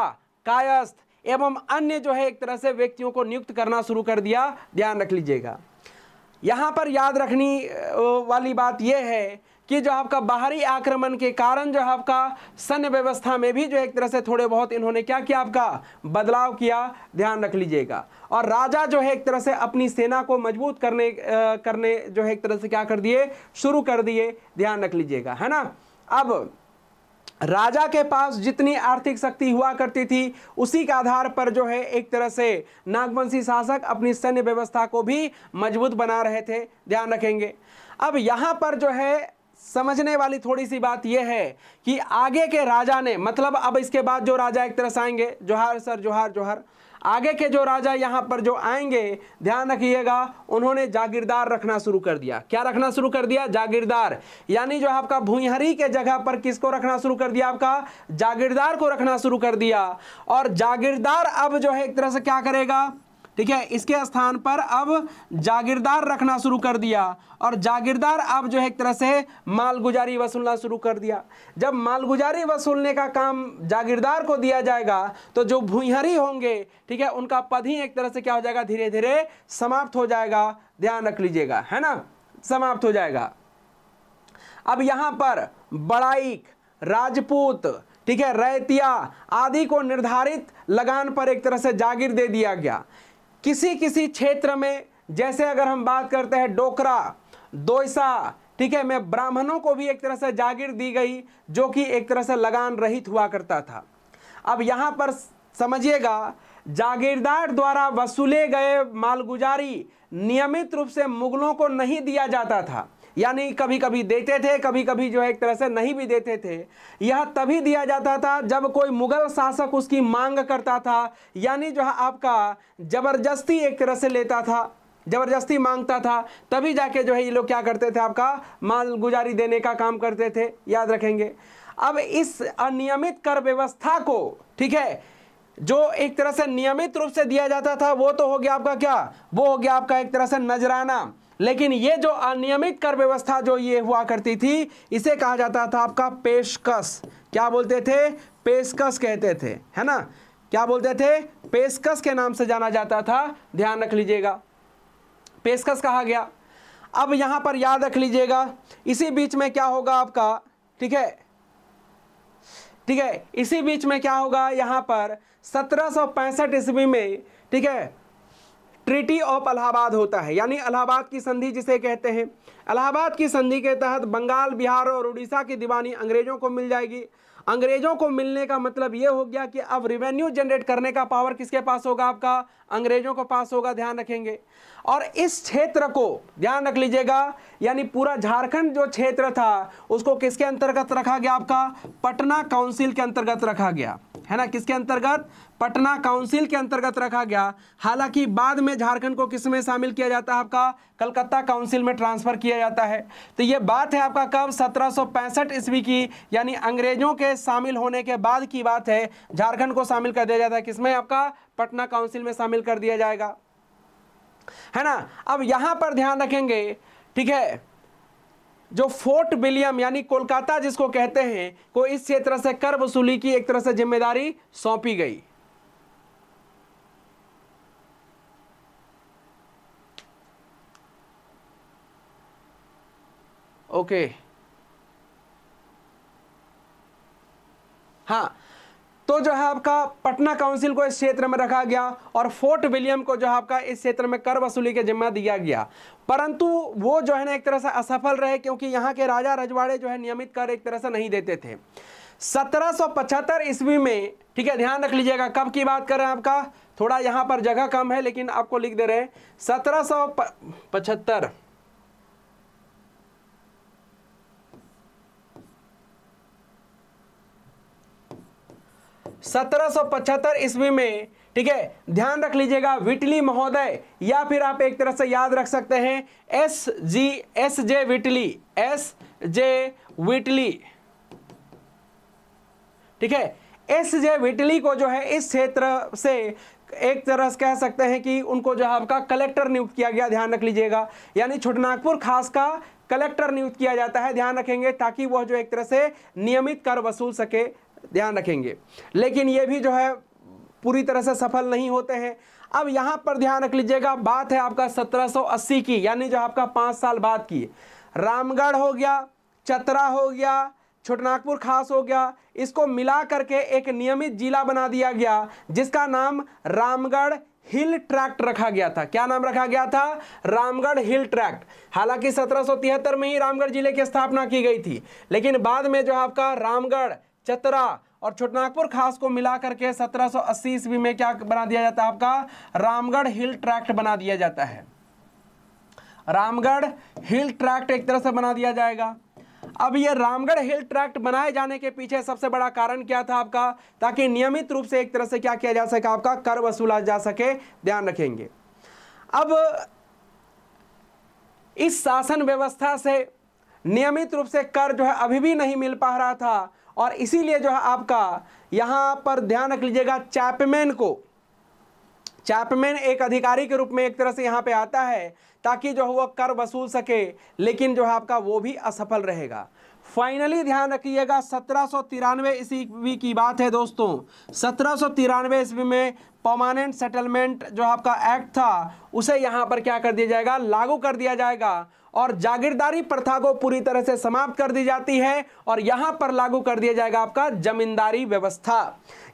कायस्थ एवं अन्य जो है एक तरह से व्यक्तियों को नियुक्त करना शुरू कर दिया ध्यान रख लीजिएगा यहां पर याद रखनी वाली बात यह है कि जो आपका बाहरी आक्रमण के कारण जो है आपका सैन्य व्यवस्था में भी जो एक तरह से थोड़े बहुत इन्होंने क्या किया आपका बदलाव किया ध्यान रख लीजिएगा और राजा जो है एक तरह से अपनी सेना को मजबूत करने आ, करने जो है एक तरह से क्या कर दिए शुरू कर दिए ध्यान रख लीजिएगा है ना अब राजा के पास जितनी आर्थिक शक्ति हुआ करती थी उसी के आधार पर जो है एक तरह से नागवंशी शासक अपनी सैन्य व्यवस्था को भी मजबूत बना रहे थे ध्यान रखेंगे अब यहाँ पर जो है समझने वाली थोड़ी सी बात यह है कि आगे के राजा ने मतलब अब इसके बाद जो राजा एक तरह से आएंगे जोहार सर जोहार जोहार आगे के जो राजा यहाँ पर जो आएंगे ध्यान रखिएगा उन्होंने जागीरदार रखना शुरू कर दिया क्या रखना शुरू कर दिया जागीरदार यानी जो आपका भूहरी के जगह पर किसको रखना शुरू कर दिया आपका जागीरदार को रखना शुरू कर दिया और जागीरदार अब जो है एक तरह से क्या करेगा ठीक है इसके स्थान पर अब जागीरदार रखना शुरू कर दिया और जागीरदार अब जो है एक तरह से मालगुजारी वसूलना शुरू कर दिया जब मालगुजारी वसूलने का काम जागीरदार को दिया जाएगा तो जो भूहरी होंगे ठीक है उनका पद ही एक तरह से क्या हो जाएगा धीरे धीरे समाप्त हो जाएगा ध्यान रख लीजिएगा है ना समाप्त हो जाएगा अब यहां पर बड़ाइक राजपूत ठीक है रैतिया आदि को निर्धारित लगान पर एक तरह से जागीर दे दिया गया किसी किसी क्षेत्र में जैसे अगर हम बात करते हैं डोकरा दोसा ठीक है मैं ब्राह्मणों को भी एक तरह से जागीर दी गई जो कि एक तरह से लगान रहित हुआ करता था अब यहाँ पर समझिएगा जागीरदार द्वारा वसूले गए मालगुजारी नियमित रूप से मुगलों को नहीं दिया जाता था यानी कभी कभी देते थे कभी कभी जो है एक तरह से नहीं भी देते थे यह तभी दिया जाता था जब कोई मुग़ल शासक उसकी मांग करता था यानी जो है आपका ज़बरदस्ती एक तरह से लेता था ज़बरदस्ती मांगता था तभी जाके जो है ये लोग क्या करते थे आपका माल गुजारी देने का काम करते थे याद रखेंगे अब इस अनियमित कर व्यवस्था को ठीक है जो एक तरह से नियमित रूप से दिया जाता था वो तो हो गया आपका क्या वो हो गया आपका एक तरह से नजराना लेकिन ये जो अनियमित कर व्यवस्था जो ये हुआ करती थी इसे कहा जाता था आपका पेशकश क्या बोलते थे पेशकश कहते थे है ना क्या बोलते थे पेशकश के नाम से जाना जाता था ध्यान रख लीजिएगा पेशकश कहा गया अब यहां पर याद रख लीजिएगा इसी बीच में क्या होगा आपका ठीक है ठीक है इसी बीच में क्या होगा यहां पर सत्रह ईस्वी में ठीक है ट्रिटी ऑफ इलाहाबाद होता है यानी इलाहाबाद की संधि जिसे कहते हैं इलाहाबाद की संधि के तहत बंगाल बिहार और उड़ीसा की दीवानी अंग्रेजों को मिल जाएगी अंग्रेजों को मिलने का मतलब ये हो गया कि अब रिवेन्यू जनरेट करने का पावर किसके पास होगा आपका अंग्रेजों को पास होगा ध्यान रखेंगे और इस क्षेत्र को ध्यान रख लीजिएगा यानी पूरा झारखंड जो क्षेत्र था उसको किसके अंतर्गत रखा गया आपका पटना काउंसिल के अंतर्गत रखा गया है ना किसके अंतर्गत पटना काउंसिल के अंतर्गत रखा गया हालांकि बाद में झारखंड को किस में शामिल किया जाता है आपका कलकत्ता काउंसिल में ट्रांसफ़र किया जाता है तो ये बात है आपका कब सत्रह ईस्वी की यानी अंग्रेजों के शामिल होने के बाद की बात है झारखंड को शामिल कर दिया जाता है किसमें आपका पटना काउंसिल में शामिल कर दिया जाएगा है ना अब यहां पर ध्यान रखेंगे ठीक है जो फोर्ट विलियम यानी कोलकाता जिसको कहते हैं को इस क्षेत्र से कर वसूली की एक तरह से जिम्मेदारी सौंपी गई ओके हाँ तो जो है आपका पटना काउंसिल को इस क्षेत्र में रखा गया और फोर्ट विलियम को जो है आपका इस क्षेत्र में कर वसूली के जिम्मा दिया गया परंतु वो जो है ना एक तरह से असफल रहे क्योंकि यहाँ के राजा रजवाड़े जो है नियमित कर एक तरह से नहीं देते थे 1775 ईस्वी में ठीक है ध्यान रख लीजिएगा कब की बात कर रहे हैं आपका थोड़ा यहाँ पर जगह कम है लेकिन आपको लिख दे रहे हैं सत्रह सत्रह ईस्वी में ठीक है ध्यान रख लीजिएगा विटली महोदय या फिर आप एक तरह से याद रख सकते हैं S G S J Whitley S J Whitley ठीक है एस जे विटली को जो है इस क्षेत्र से एक तरह से कह सकते हैं कि उनको जो है आपका कलेक्टर नियुक्त किया गया ध्यान रख लीजिएगा यानी छोटनागपुर खास का कलेक्टर नियुक्त किया जाता है ध्यान रखेंगे ताकि वह जो एक तरह से नियमित कर वसूल सके ध्यान रखेंगे लेकिन ये भी जो है पूरी तरह से सफल नहीं होते हैं अब यहाँ पर ध्यान रख लीजिएगा बात है आपका 1780 की यानी जो आपका पाँच साल बाद की रामगढ़ हो गया चतरा हो गया छोटनागपुर खास हो गया इसको मिला करके एक नियमित जिला बना दिया गया जिसका नाम रामगढ़ हिल ट्रैक्ट रखा गया था क्या नाम रखा गया था रामगढ़ हिल ट्रैक्ट हालांकि 1773 में ही रामगढ़ जिले की स्थापना की गई थी लेकिन बाद में जो आपका रामगढ़ चतरा और छोटनागपुर खास को मिलाकर के 1780 ईस्वी में क्या बना दिया जाता है आपका रामगढ़ हिल ट्रैक्ट बना दिया जाता है रामगढ़ हिल ट्रैक्ट एक तरह से बना दिया जाएगा अब ये रामगढ़ हिल ट्रैक्ट बनाए जाने के पीछे सबसे बड़ा कारण क्या था आपका ताकि नियमित रूप से एक तरह से क्या किया जा सके आपका कर वसूला जा सके ध्यान रखेंगे अब इस शासन व्यवस्था से नियमित रूप से कर जो है अभी भी नहीं मिल पा रहा था और इसीलिए जो है आपका यहाँ पर ध्यान रख लीजिएगा चैपमैन को चैपमैन एक अधिकारी के रूप में एक तरह से यहाँ पे आता है ताकि जो है वह कर वसूल सके लेकिन जो है आपका वो भी असफल रहेगा फाइनली ध्यान रखिएगा सत्रह सौ तिरानवे ईस्वी की बात है दोस्तों सत्रह सौ तिरानवे ईस्वी में परमानेंट सेटलमेंट जो आपका एक्ट था उसे यहाँ पर क्या कर दिया जाएगा लागू कर दिया जाएगा और जागीरदारी प्रथा को पूरी तरह से समाप्त कर दी जाती है और यहां पर लागू कर दिया जाएगा आपका जमींदारी व्यवस्था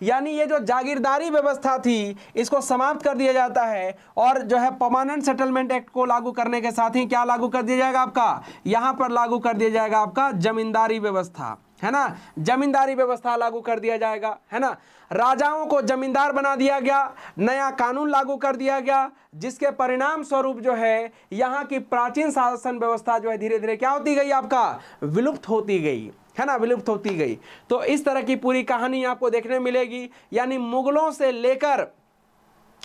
यानी ये जो जागीरदारी व्यवस्था थी इसको समाप्त कर दिया जाता है और जो है परमानेंट सेटलमेंट एक्ट को लागू करने के साथ ही क्या लागू कर दिया जाएगा आपका यहां पर लागू कर दिया जाएगा आपका जमींदारी व्यवस्था है ना जमींदारी व्यवस्था लागू कर दिया जाएगा है ना राजाओं को जमींदार बना दिया गया नया कानून लागू कर दिया गया जिसके परिणाम स्वरूप जो है यहाँ की प्राचीन शासन व्यवस्था जो है धीरे धीरे क्या होती गई आपका विलुप्त होती गई है ना विलुप्त होती गई तो इस तरह की पूरी कहानी आपको देखने मिलेगी यानी मुगलों से लेकर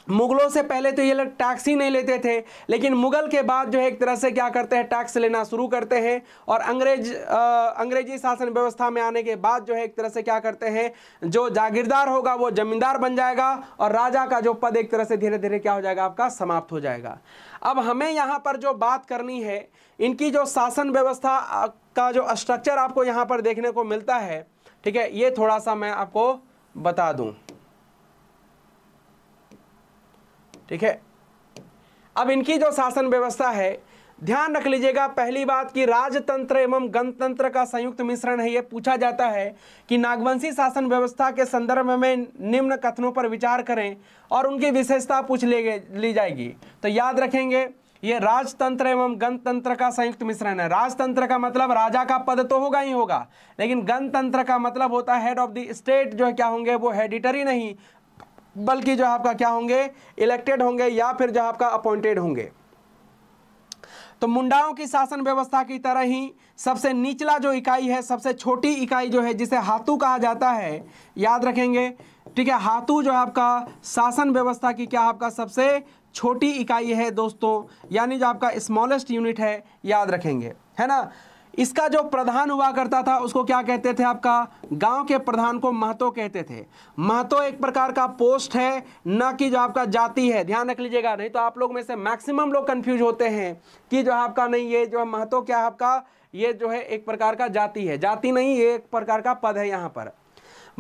मुगलों से पहले तो ये लोग टैक्स ही नहीं लेते थे लेकिन मुगल के बाद जो है एक तरह से क्या करते हैं टैक्स लेना शुरू करते हैं और अंग्रेज आ, अंग्रेजी शासन व्यवस्था में आने के बाद जो है एक तरह से क्या करते हैं जो जागीरदार होगा वो जमींदार बन जाएगा और राजा का जो पद एक तरह से धीरे धीरे क्या हो जाएगा आपका समाप्त हो जाएगा अब हमें यहाँ पर जो बात करनी है इनकी जो शासन व्यवस्था का जो स्ट्रक्चर आपको यहाँ पर देखने को मिलता है ठीक है ये थोड़ा सा मैं आपको बता दूँ ठीक है अब इनकी जो शासन व्यवस्था है ध्यान रख लीजिएगा पहली बात कि राजतंत्र एवं गणतंत्र का संयुक्त मिश्रण है ये पूछा जाता है कि नागवंशी शासन व्यवस्था के संदर्भ में निम्न कथनों पर विचार करें और उनकी विशेषता पूछ ले ली जाएगी तो याद रखेंगे ये राजतंत्र एवं गणतंत्र का संयुक्त मिश्रण है राजतंत्र का मतलब राजा का पद तो होगा ही होगा लेकिन गणतंत्र का मतलब होता है हेड ऑफ द स्टेट जो क्या होंगे वो हेडिटरी नहीं बल्कि जो आपका क्या होंगे इलेक्टेड होंगे या फिर जो आपका अपॉइंटेड होंगे तो मुंडाओं की शासन व्यवस्था की तरह ही सबसे निचला जो इकाई है सबसे छोटी इकाई जो है जिसे हाथू कहा जाता है याद रखेंगे ठीक है हाथू जो आपका शासन व्यवस्था की क्या आपका सबसे छोटी इकाई है दोस्तों यानी जो आपका स्मॉलेस्ट यूनिट है याद रखेंगे है ना इसका जो प्रधान हुआ करता था उसको क्या कहते थे आपका गांव के प्रधान को महतो कहते थे महतो एक प्रकार का पोस्ट है ना कि जो आपका जाति है ध्यान रख लीजिएगा नहीं तो आप लोग में से मैक्सिमम लोग कंफ्यूज होते हैं कि जो आपका नहीं ये जो महतो क्या आपका ये जो है एक प्रकार का जाति है जाति नहीं ये एक प्रकार का पद है यहाँ पर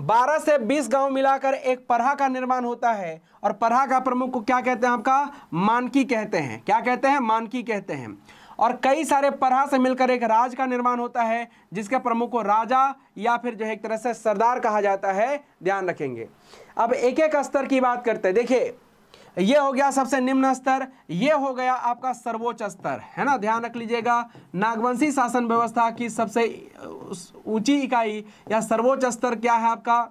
12 से 20 गांव मिलाकर एक परहा का निर्माण होता है और परहा का प्रमुख को क्या कहते हैं आपका मानकी कहते हैं क्या कहते हैं मानकी कहते हैं और कई सारे परहा से मिलकर एक राज का निर्माण होता है जिसके प्रमुख को राजा या फिर जो है एक तरह से सरदार कहा जाता है ध्यान रखेंगे अब एक एक स्तर की बात करते हैं देखिए ये हो गया सबसे निम्न स्तर ये हो गया आपका सर्वोच्च स्तर है ना ध्यान रख लीजिएगा नागवंशी शासन व्यवस्था की सबसे ऊंची इकाई या सर्वोच्च स्तर क्या है आपका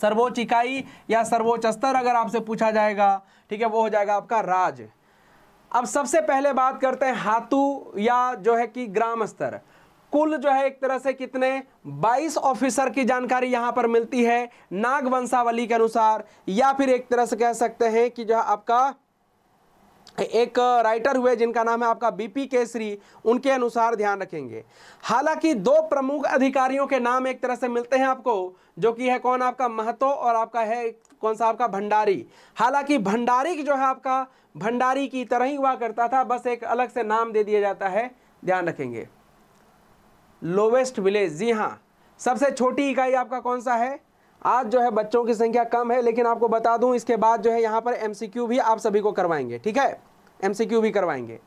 सर्वोच्च इकाई या सर्वोच्च स्तर अगर आपसे पूछा जाएगा ठीक है वो हो जाएगा आपका राज अब सबसे पहले बात करते हैं हाथू या जो है कि ग्राम स्तर कुल जो है एक तरह से कितने 22 ऑफिसर की जानकारी यहाँ पर मिलती है नाग वंशावली के अनुसार या फिर एक तरह से कह सकते हैं कि जो है आपका एक राइटर हुए जिनका नाम है आपका बीपी केसरी उनके अनुसार ध्यान रखेंगे हालांकि दो प्रमुख अधिकारियों के नाम एक तरह से मिलते हैं आपको जो कि है कौन आपका महतो और आपका है कौन सा आपका भंडारी हालांकि भंडारी जो है आपका भंडारी की तरह ही हुआ करता था बस एक अलग से नाम दे दिया जाता है ध्यान रखेंगे लोवेस्ट विलेज जी हाँ सबसे छोटी इकाई आपका कौन सा है आज जो है बच्चों की संख्या कम है लेकिन आपको बता दूं इसके बाद जो है यहाँ पर एम भी आप सभी को करवाएंगे ठीक है एम भी करवाएंगे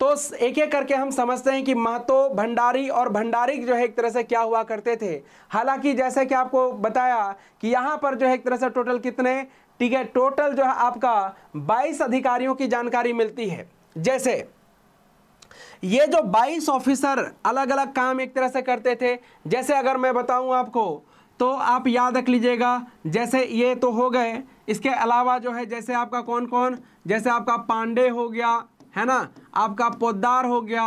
तो एक एक करके हम समझते हैं कि महतो भंडारी और भंडारी जो है एक तरह से क्या हुआ करते थे हालांकि जैसे कि आपको बताया कि यहाँ पर जो है एक तरह से टोटल कितने ठीक है टोटल जो है आपका 22 अधिकारियों की जानकारी मिलती है जैसे ये जो 22 ऑफिसर अलग अलग काम एक तरह से करते थे जैसे अगर मैं बताऊं आपको तो आप याद रख लीजिएगा जैसे ये तो हो गए इसके अलावा जो है जैसे आपका कौन कौन जैसे आपका पांडे हो गया है ना आपका पोदार हो गया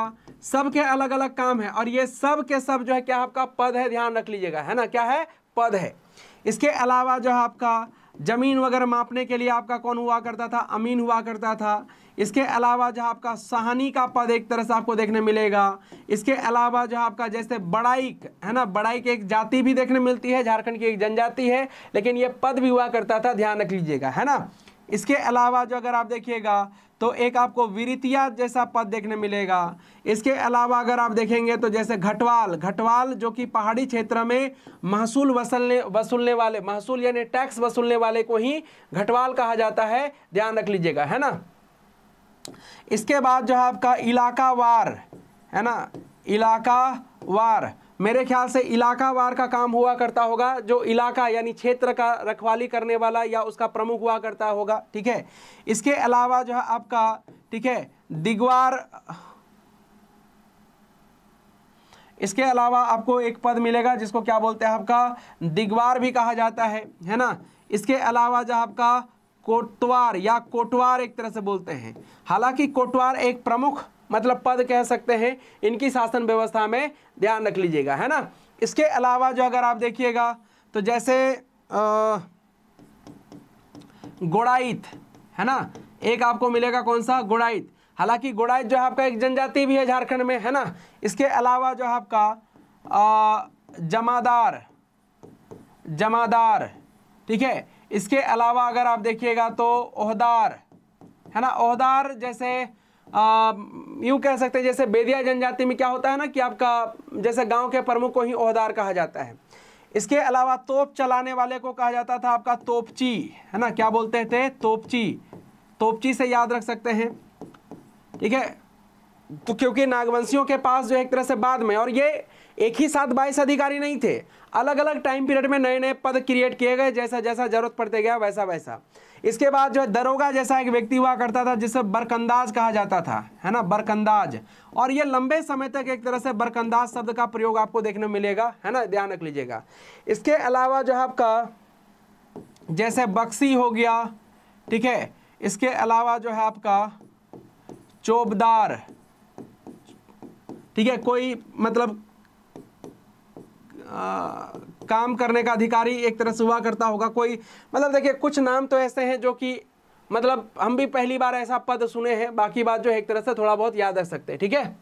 सबके अलग अलग काम है और ये सब के सब जो है क्या आपका पद है ध्यान रख लीजिएगा है ना क्या है पद है इसके अलावा जो है आपका ज़मीन वगैरह मापने के लिए आपका कौन हुआ करता था अमीन हुआ करता था इसके अलावा जो आपका सहानी का पद एक तरह से आपको देखने मिलेगा इसके अलावा जो आपका जैसे बड़ाइक है ना बड़ाइक एक जाति भी देखने मिलती है झारखंड की एक जनजाति है लेकिन ये पद भी हुआ करता था ध्यान रख लीजिएगा है ना इसके अलावा जो अगर आप देखिएगा तो एक आपको विरितिया जैसा पद देखने मिलेगा इसके अलावा अगर आप देखेंगे तो जैसे घटवाल घटवाल जो कि पहाड़ी क्षेत्र में महसूल वसूलने वसूलने वाले महसूल यानी टैक्स वसूलने वाले को ही घटवाल कहा जाता है ध्यान रख लीजिएगा है ना इसके बाद जो है आपका इलाकावार है ना इलाकावार मेरे ख्याल से इलाकावार का काम हुआ करता होगा जो इलाका यानी क्षेत्र का रखवाली करने वाला या उसका प्रमुख हुआ करता होगा ठीक है इसके अलावा जो है आपका ठीक है दिगवार इसके अलावा आपको एक पद मिलेगा जिसको क्या बोलते हैं आपका दिगवार भी कहा जाता है है ना इसके अलावा जो आपका कोटवार या कोटवार एक तरह से बोलते हैं हालांकि कोटवार एक प्रमुख मतलब पद कह सकते हैं इनकी शासन व्यवस्था में ध्यान रख लीजिएगा है ना इसके अलावा जो अगर आप देखिएगा तो जैसे गोड़ाइत है ना एक आपको मिलेगा कौन सा गोड़ाइत हालांकि गोड़ाइत जो है आपका एक जनजाति भी है झारखंड में है ना इसके अलावा जो है आपका आ, जमादार जमादार ठीक है इसके अलावा अगर आप देखिएगा तो ओहदार है ना ओहदार जैसे यूँ कह सकते हैं जैसे बेदिया जनजाति में क्या होता है ना कि आपका जैसे गांव के प्रमुख को ही ओहदार कहा जाता है इसके अलावा तोप चलाने वाले को कहा जाता था आपका तोपची है ना क्या बोलते थे तोपची तोपची से याद रख सकते हैं ठीक है तो क्योंकि नागवंशियों के पास जो एक तरह से बाद में और ये एक ही साथ बाईस अधिकारी नहीं थे अलग अलग टाइम पीरियड में नए नए पद क्रिएट किए गए जैसा जैसा जरूरत पड़ते गया वैसा वैसा इसके बाद जो है दरोगा जैसा एक व्यक्ति हुआ करता था जिसे बरकंदाज कहा जाता था है ना बरकंदाज और ये लंबे समय तक एक तरह से बरकंदाज शब्द का प्रयोग आपको देखने मिलेगा है ना ध्यान रख लीजिएगा इसके अलावा जो है आपका जैसे बक्सी हो गया ठीक है इसके अलावा जो है आपका चोबदार ठीक है कोई मतलब आ, काम करने का अधिकारी एक तरह से हुआ करता होगा कोई मतलब देखिए कुछ नाम तो ऐसे हैं जो कि मतलब हम भी पहली बार ऐसा पद सुने हैं बाकी बात जो है एक तरह से थोड़ा बहुत याद रख सकते हैं ठीक है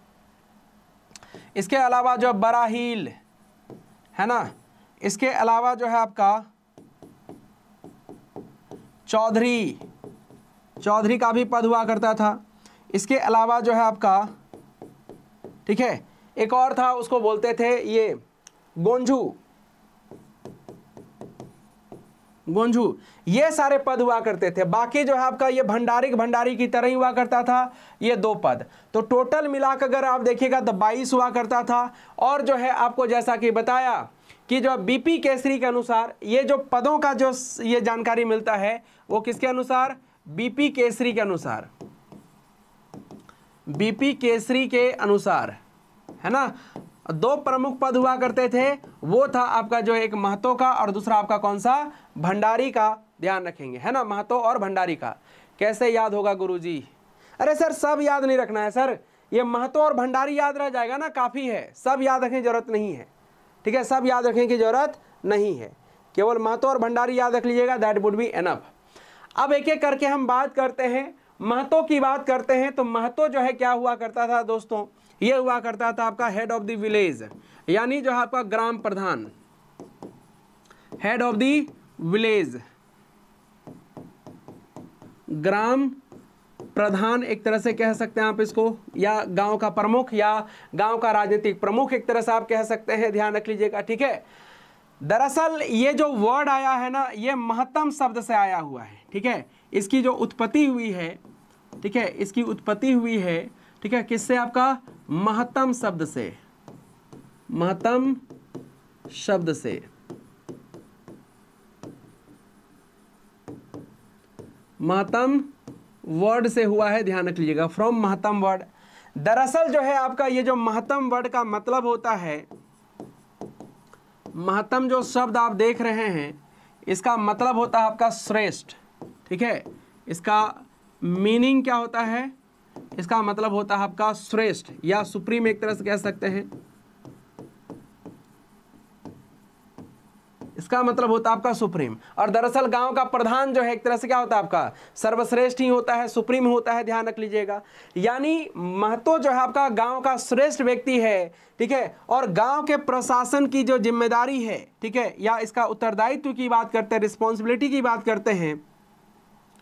इसके अलावा जो बराहील है ना इसके अलावा जो है आपका चौधरी चौधरी का भी पद हुआ करता था इसके अलावा जो है आपका ठीक है एक और था उसको बोलते थे ये गोंजू गोंजू ये सारे पद हुआ करते थे बाकी जो है आपका ये भंडारिक भंडारी की तरह ही हुआ करता था ये दो पद तो टोटल मिलाकर अगर आप देखिएगा तो बाईस हुआ करता था और जो है आपको जैसा कि बताया कि जो बीपी केसरी के अनुसार ये जो पदों का जो ये जानकारी मिलता है वो किसके अनुसार बीपी केसरी के अनुसार बीपी केसरी के अनुसार है ना दो प्रमुख पद हुआ करते थे वो था आपका जो एक महतो का और दूसरा आपका कौन सा भंडारी का ध्यान रखेंगे है ना महतो और भंडारी का कैसे याद होगा गुरुजी अरे सर सब याद नहीं रखना है सर ये महतो और भंडारी याद रह जाएगा ना काफ़ी है सब याद रखने की ज़रूरत नहीं है ठीक है सब याद रखने की ज़रूरत नहीं है केवल महतो और भंडारी याद रख लीजिएगा दैट वुड बी एनफ अब एक एक करके हम बात करते हैं महतो की बात करते हैं तो महतो जो है क्या हुआ करता था दोस्तों यह हुआ करता था आपका हेड ऑफ द विलेज यानी जो आपका ग्राम प्रधान हेड ऑफ द विलेज ग्राम प्रधान एक तरह से कह सकते हैं आप इसको या गांव का प्रमुख या गांव का राजनीतिक प्रमुख एक तरह से आप कह सकते हैं ध्यान रख लीजिएगा ठीक है दरअसल ये जो वर्ड आया है ना ये महत्तम शब्द से आया हुआ है ठीक है इसकी जो उत्पत्ति हुई है ठीक है इसकी उत्पत्ति हुई है ठीक है किससे आपका महत्तम शब्द से महत्तम शब्द से महत्तम वर्ड से हुआ है ध्यान रख लीजिएगा फ्रॉम महत्तम वर्ड दरअसल जो है आपका ये जो महत्तम वर्ड का मतलब होता है महत्तम जो शब्द आप देख रहे हैं इसका मतलब होता है आपका श्रेष्ठ ठीक है इसका मीनिंग क्या होता है इसका मतलब होता है आपका श्रेष्ठ या सुप्रीम एक तरह से कह सकते हैं इसका मतलब होता है आपका सुप्रीम और दरअसल गांव का प्रधान जो है एक तरह से क्या होता है आपका सर्वश्रेष्ठ ही होता है सुप्रीम होता है ध्यान रख लीजिएगा यानी महत्व जो है आपका गांव का श्रेष्ठ व्यक्ति है ठीक है और गांव के प्रशासन की जो जिम्मेदारी है ठीक है या इसका उत्तरदायित्व की बात करते हैं रिस्पॉन्सिबिलिटी की बात करते हैं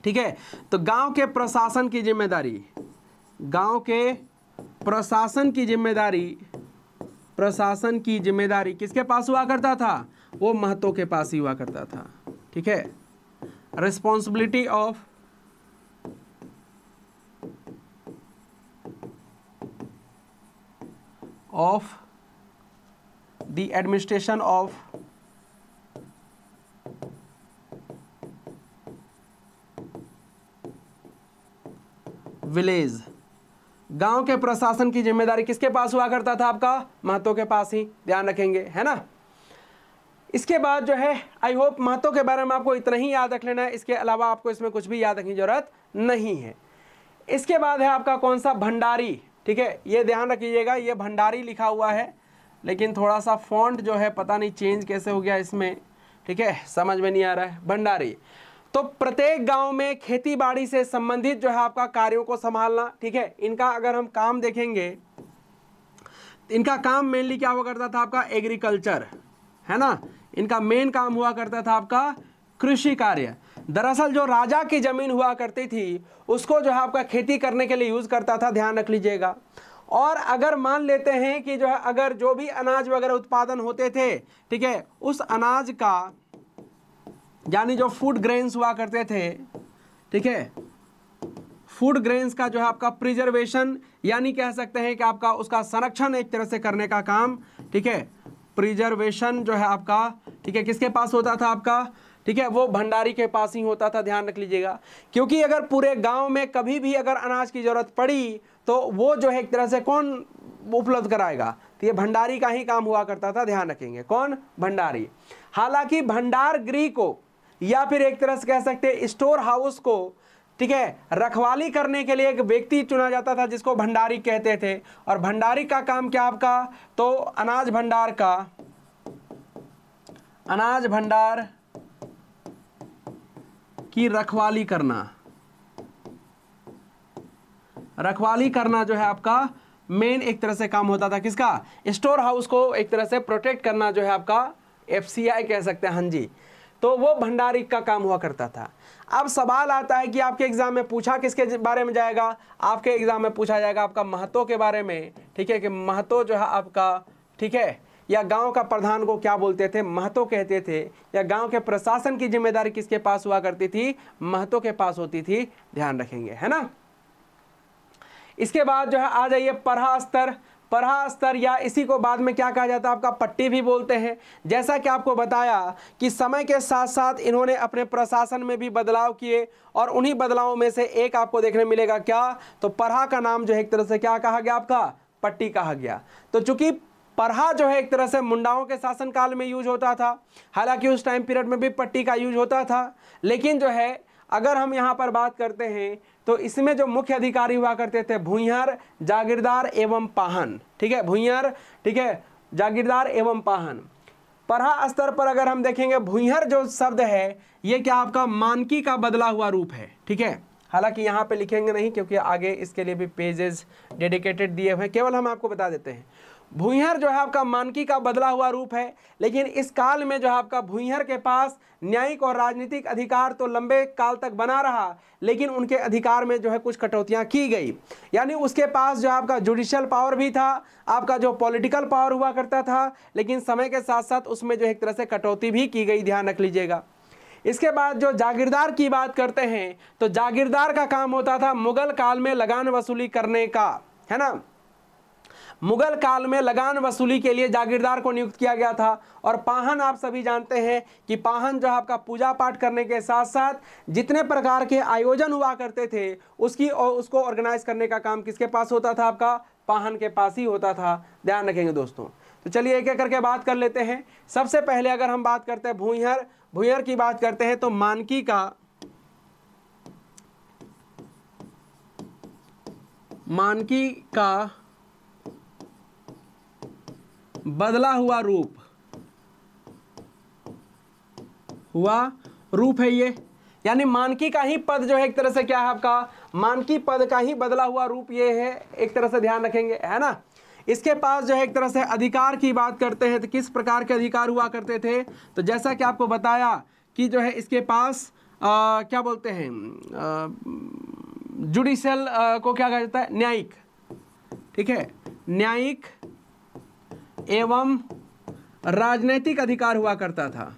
ठीक है तो गाँव के प्रशासन की जिम्मेदारी गांव के प्रशासन की जिम्मेदारी प्रशासन की जिम्मेदारी किसके पास हुआ करता था वो महतो के पास ही हुआ करता था ठीक है responsibility of of the administration of village गांव के प्रशासन की जिम्मेदारी किसके पास हुआ करता था आपका महतो के पास ही ध्यान रखेंगे है ना इसके बाद जो है आई होप महतो के बारे में आपको इतना ही याद रख लेना है इसके अलावा आपको इसमें कुछ भी याद रखने की ज़रूरत नहीं है इसके बाद है आपका कौन सा भंडारी ठीक है ये ध्यान रखिएगा ये भंडारी लिखा हुआ है लेकिन थोड़ा सा फॉन्ट जो है पता नहीं चेंज कैसे हो गया इसमें ठीक है समझ में नहीं आ रहा है भंडारी तो प्रत्येक गांव में खेती बाड़ी से संबंधित जो है आपका कार्यों को संभालना ठीक है इनका अगर हम काम देखेंगे इनका काम मेनली क्या हुआ करता था आपका एग्रीकल्चर है ना इनका मेन काम हुआ करता था आपका कृषि कार्य दरअसल जो राजा की जमीन हुआ करती थी उसको जो है आपका खेती करने के लिए यूज़ करता था ध्यान रख लीजिएगा और अगर मान लेते हैं कि जो है अगर जो भी अनाज वगैरह उत्पादन होते थे ठीक है उस अनाज का यानी जो फूड ग्रेन्स हुआ करते थे ठीक है फूड ग्रेन्स का जो है आपका प्रिजर्वेशन यानी कह सकते हैं कि आपका उसका संरक्षण एक तरह से करने का काम ठीक है प्रिजर्वेशन जो है आपका ठीक है किसके पास होता था आपका ठीक है वो भंडारी के पास ही होता था ध्यान रख लीजिएगा क्योंकि अगर पूरे गांव में कभी भी अगर अनाज की ज़रूरत पड़ी तो वो जो है एक तरह से कौन उपलब्ध कराएगा तो ये भंडारी का ही काम हुआ करता था ध्यान रखेंगे कौन भंडारी हालांकि भंडार गृह को या फिर एक तरह से कह सकते हैं स्टोर हाउस को ठीक है रखवाली करने के लिए एक व्यक्ति चुना जाता था जिसको भंडारी कहते थे और भंडारी का काम क्या आपका तो अनाज भंडार का अनाज भंडार की रखवाली करना रखवाली करना जो है आपका मेन एक तरह से काम होता था किसका स्टोर हाउस को एक तरह से प्रोटेक्ट करना जो है आपका एफसीआई कह सकते हैं हाँ जी तो वो भंडारी का काम हुआ करता था अब सवाल आता है कि आपके एग्ज़ाम में पूछा किसके बारे में जाएगा आपके एग्ज़ाम में पूछा जाएगा आपका महतो के बारे में ठीक है कि महतो जो है आपका ठीक है या गांव का प्रधान को क्या बोलते थे महतो कहते थे या गांव के प्रशासन की जिम्मेदारी किसके पास हुआ करती थी महतो के पास होती थी ध्यान रखेंगे है ना इसके बाद जो है आ जाइए पढ़ा स्तर परहा स्तर या इसी को बाद में क्या कहा जाता है आपका पट्टी भी बोलते हैं जैसा कि आपको बताया कि समय के साथ साथ इन्होंने अपने प्रशासन में भी बदलाव किए और उन्हीं बदलावों में से एक आपको देखने मिलेगा क्या तो परहा का नाम जो है एक तरह से क्या कहा गया आपका पट्टी कहा गया तो चूंकि परहा जो है एक तरह से मुंडाओं के शासनकाल में यूज होता था हालांकि उस टाइम पीरियड में भी पट्टी का यूज होता था लेकिन जो है अगर हम यहाँ पर बात करते हैं तो इसमें जो मुख्य अधिकारी हुआ करते थे भूयर जागीरदार एवं पाहन ठीक है भूयर ठीक है जागीरदार एवं पाहन पढ़ा स्तर पर अगर हम देखेंगे भूयर जो शब्द है ये क्या आपका मानकी का बदला हुआ रूप है ठीक है हालांकि यहाँ पे लिखेंगे नहीं क्योंकि आगे इसके लिए भी पेजेस डेडिकेटेड दिए हुए हैं केवल हम आपको बता देते हैं भूहर जो है आपका मानकी का बदला हुआ रूप है लेकिन इस काल में जो है आपका भूहर के पास न्यायिक और राजनीतिक अधिकार तो लंबे काल तक बना रहा लेकिन उनके अधिकार में जो है कुछ कटौतियाँ की गई यानी उसके पास जो आपका जुडिशल पावर भी था आपका जो पॉलिटिकल पावर हुआ करता था लेकिन समय के साथ साथ उसमें जो एक तरह से कटौती भी की गई ध्यान रख लीजिएगा इसके बाद जो जागीरदार की बात करते हैं तो जागीरदार का काम होता था मुगल काल में लगान वसूली करने का है ना मुगल काल में लगान वसूली के लिए जागीरदार को नियुक्त किया गया था और पाहन आप सभी जानते हैं कि पाहन जो आपका पूजा पाठ करने के साथ साथ जितने प्रकार के आयोजन हुआ करते थे उसकी और उसको ऑर्गेनाइज करने का काम किसके पास होता था आपका पाहन के पास ही होता था ध्यान रखेंगे दोस्तों तो चलिए एक एक करके बात कर लेते हैं सबसे पहले अगर हम बात करते हैं भूहर भूहर की बात करते हैं तो मानकी का मानकी का बदला हुआ रूप हुआ रूप है ये यानी मानकी का ही पद जो है एक तरह से क्या है आपका मानकी पद का ही बदला हुआ रूप ये है एक तरह से ध्यान रखेंगे है ना इसके पास जो है एक तरह से अधिकार की बात करते हैं तो किस प्रकार के अधिकार हुआ करते थे तो जैसा कि आपको बताया कि जो है इसके पास आ, क्या बोलते हैं जुडिशल को क्या कहा जाता है न्यायिक ठीक है न्यायिक एवं राजनैतिक अधिकार हुआ करता था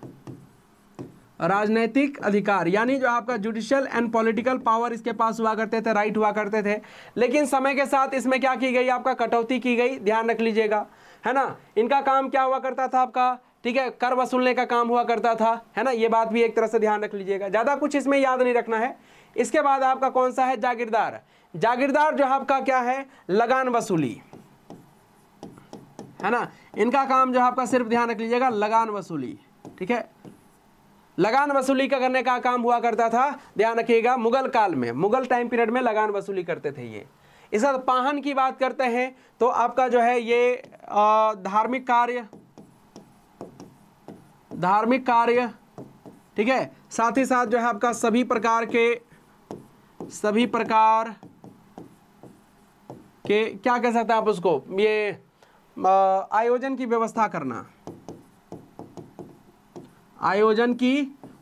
राजनैतिक अधिकार यानी जो आपका जुडिशियल एंड पॉलिटिकल पावर इसके पास हुआ करते थे राइट हुआ करते थे लेकिन समय के साथ इसमें क्या की गई आपका कटौती की गई ध्यान रख लीजिएगा है ना इनका काम क्या हुआ करता था आपका ठीक है कर वसूलने का काम हुआ करता था है ना ये बात भी एक तरह से ध्यान रख लीजिएगा ज़्यादा कुछ इसमें याद नहीं रखना है इसके बाद आपका कौन सा है जागीरदार जागीरदार जो आपका क्या है लगान वसूली है ना इनका काम जो है आपका सिर्फ ध्यान रख लीजिएगा लगान वसूली ठीक है लगान वसूली का करने का काम हुआ करता था ध्यान रखिएगा मुगल काल में मुगल टाइम पीरियड में लगान वसूली करते थे ये इस पाहन की बात करते हैं तो आपका जो है ये धार्मिक कार्य धार्मिक कार्य ठीक है साथ ही साथ जो है आपका सभी प्रकार के सभी प्रकार के क्या कह सकते हैं आप उसको ये आयोजन की व्यवस्था करना आयोजन की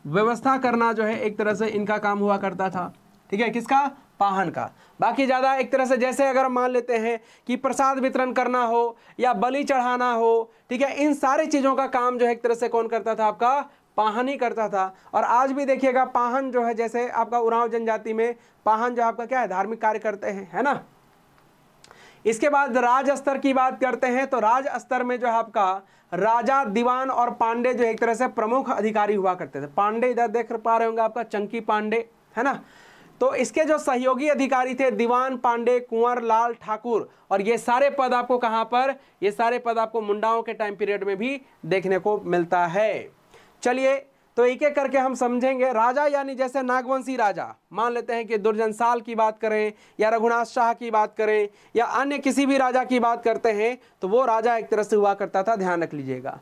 व्यवस्था करना जो है एक तरह से इनका काम हुआ करता था ठीक है किसका पाहन का बाकी ज़्यादा एक तरह से जैसे अगर मान लेते हैं कि प्रसाद वितरण करना हो या बलि चढ़ाना हो ठीक है इन सारी चीज़ों का काम जो है एक तरह से कौन करता था आपका पाहन ही करता था और आज भी देखिएगा पाहन जो है जैसे आपका उरांव जनजाति में पाहन जो आपका क्या है धार्मिक कार्य करते हैं है ना इसके बाद राज स्तर की बात करते हैं तो राज स्तर में जो है आपका राजा दीवान और पांडे जो एक तरह से प्रमुख अधिकारी हुआ करते थे पांडे इधर देख पा रहे होंगे आपका चंकी पांडे है ना तो इसके जो सहयोगी अधिकारी थे दीवान पांडे कुंवर लाल ठाकुर और ये सारे पद आपको कहाँ पर ये सारे पद आपको मुंडाओं के टाइम पीरियड में भी देखने को मिलता है चलिए तो एक एक करके हम समझेंगे राजा यानी जैसे नागवंशी राजा मान लेते हैं कि दुर्जन साल की बात करें या रघुनाथ शाह की बात करें या अन्य किसी भी राजा की बात करते हैं तो वो राजा एक तरह से हुआ करता था ध्यान रख लीजिएगा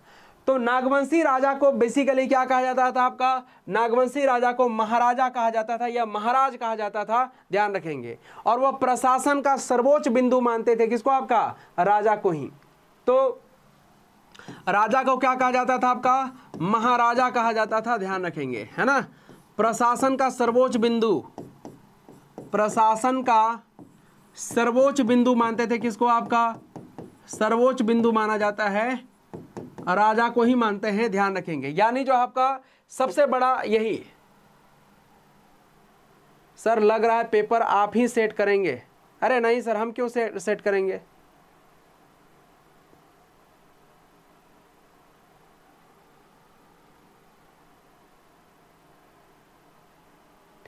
तो नागवंशी राजा को बेसिकली क्या कहा जाता था आपका नागवंशी राजा को महाराजा कहा जाता था या महाराज कहा जाता था ध्यान रखेंगे और वह प्रशासन का सर्वोच्च बिंदु मानते थे किसको आपका राजा को ही तो राजा को क्या कहा जाता था आपका महाराजा कहा जाता था ध्यान रखेंगे है ना प्रशासन का सर्वोच्च बिंदु प्रशासन का सर्वोच्च बिंदु मानते थे किसको आपका सर्वोच्च बिंदु माना जाता है राजा को ही मानते हैं ध्यान रखेंगे यानी जो आपका सबसे बड़ा यही सर लग रहा है पेपर आप ही सेट करेंगे अरे नहीं सर हम क्यों सेट सेट करेंगे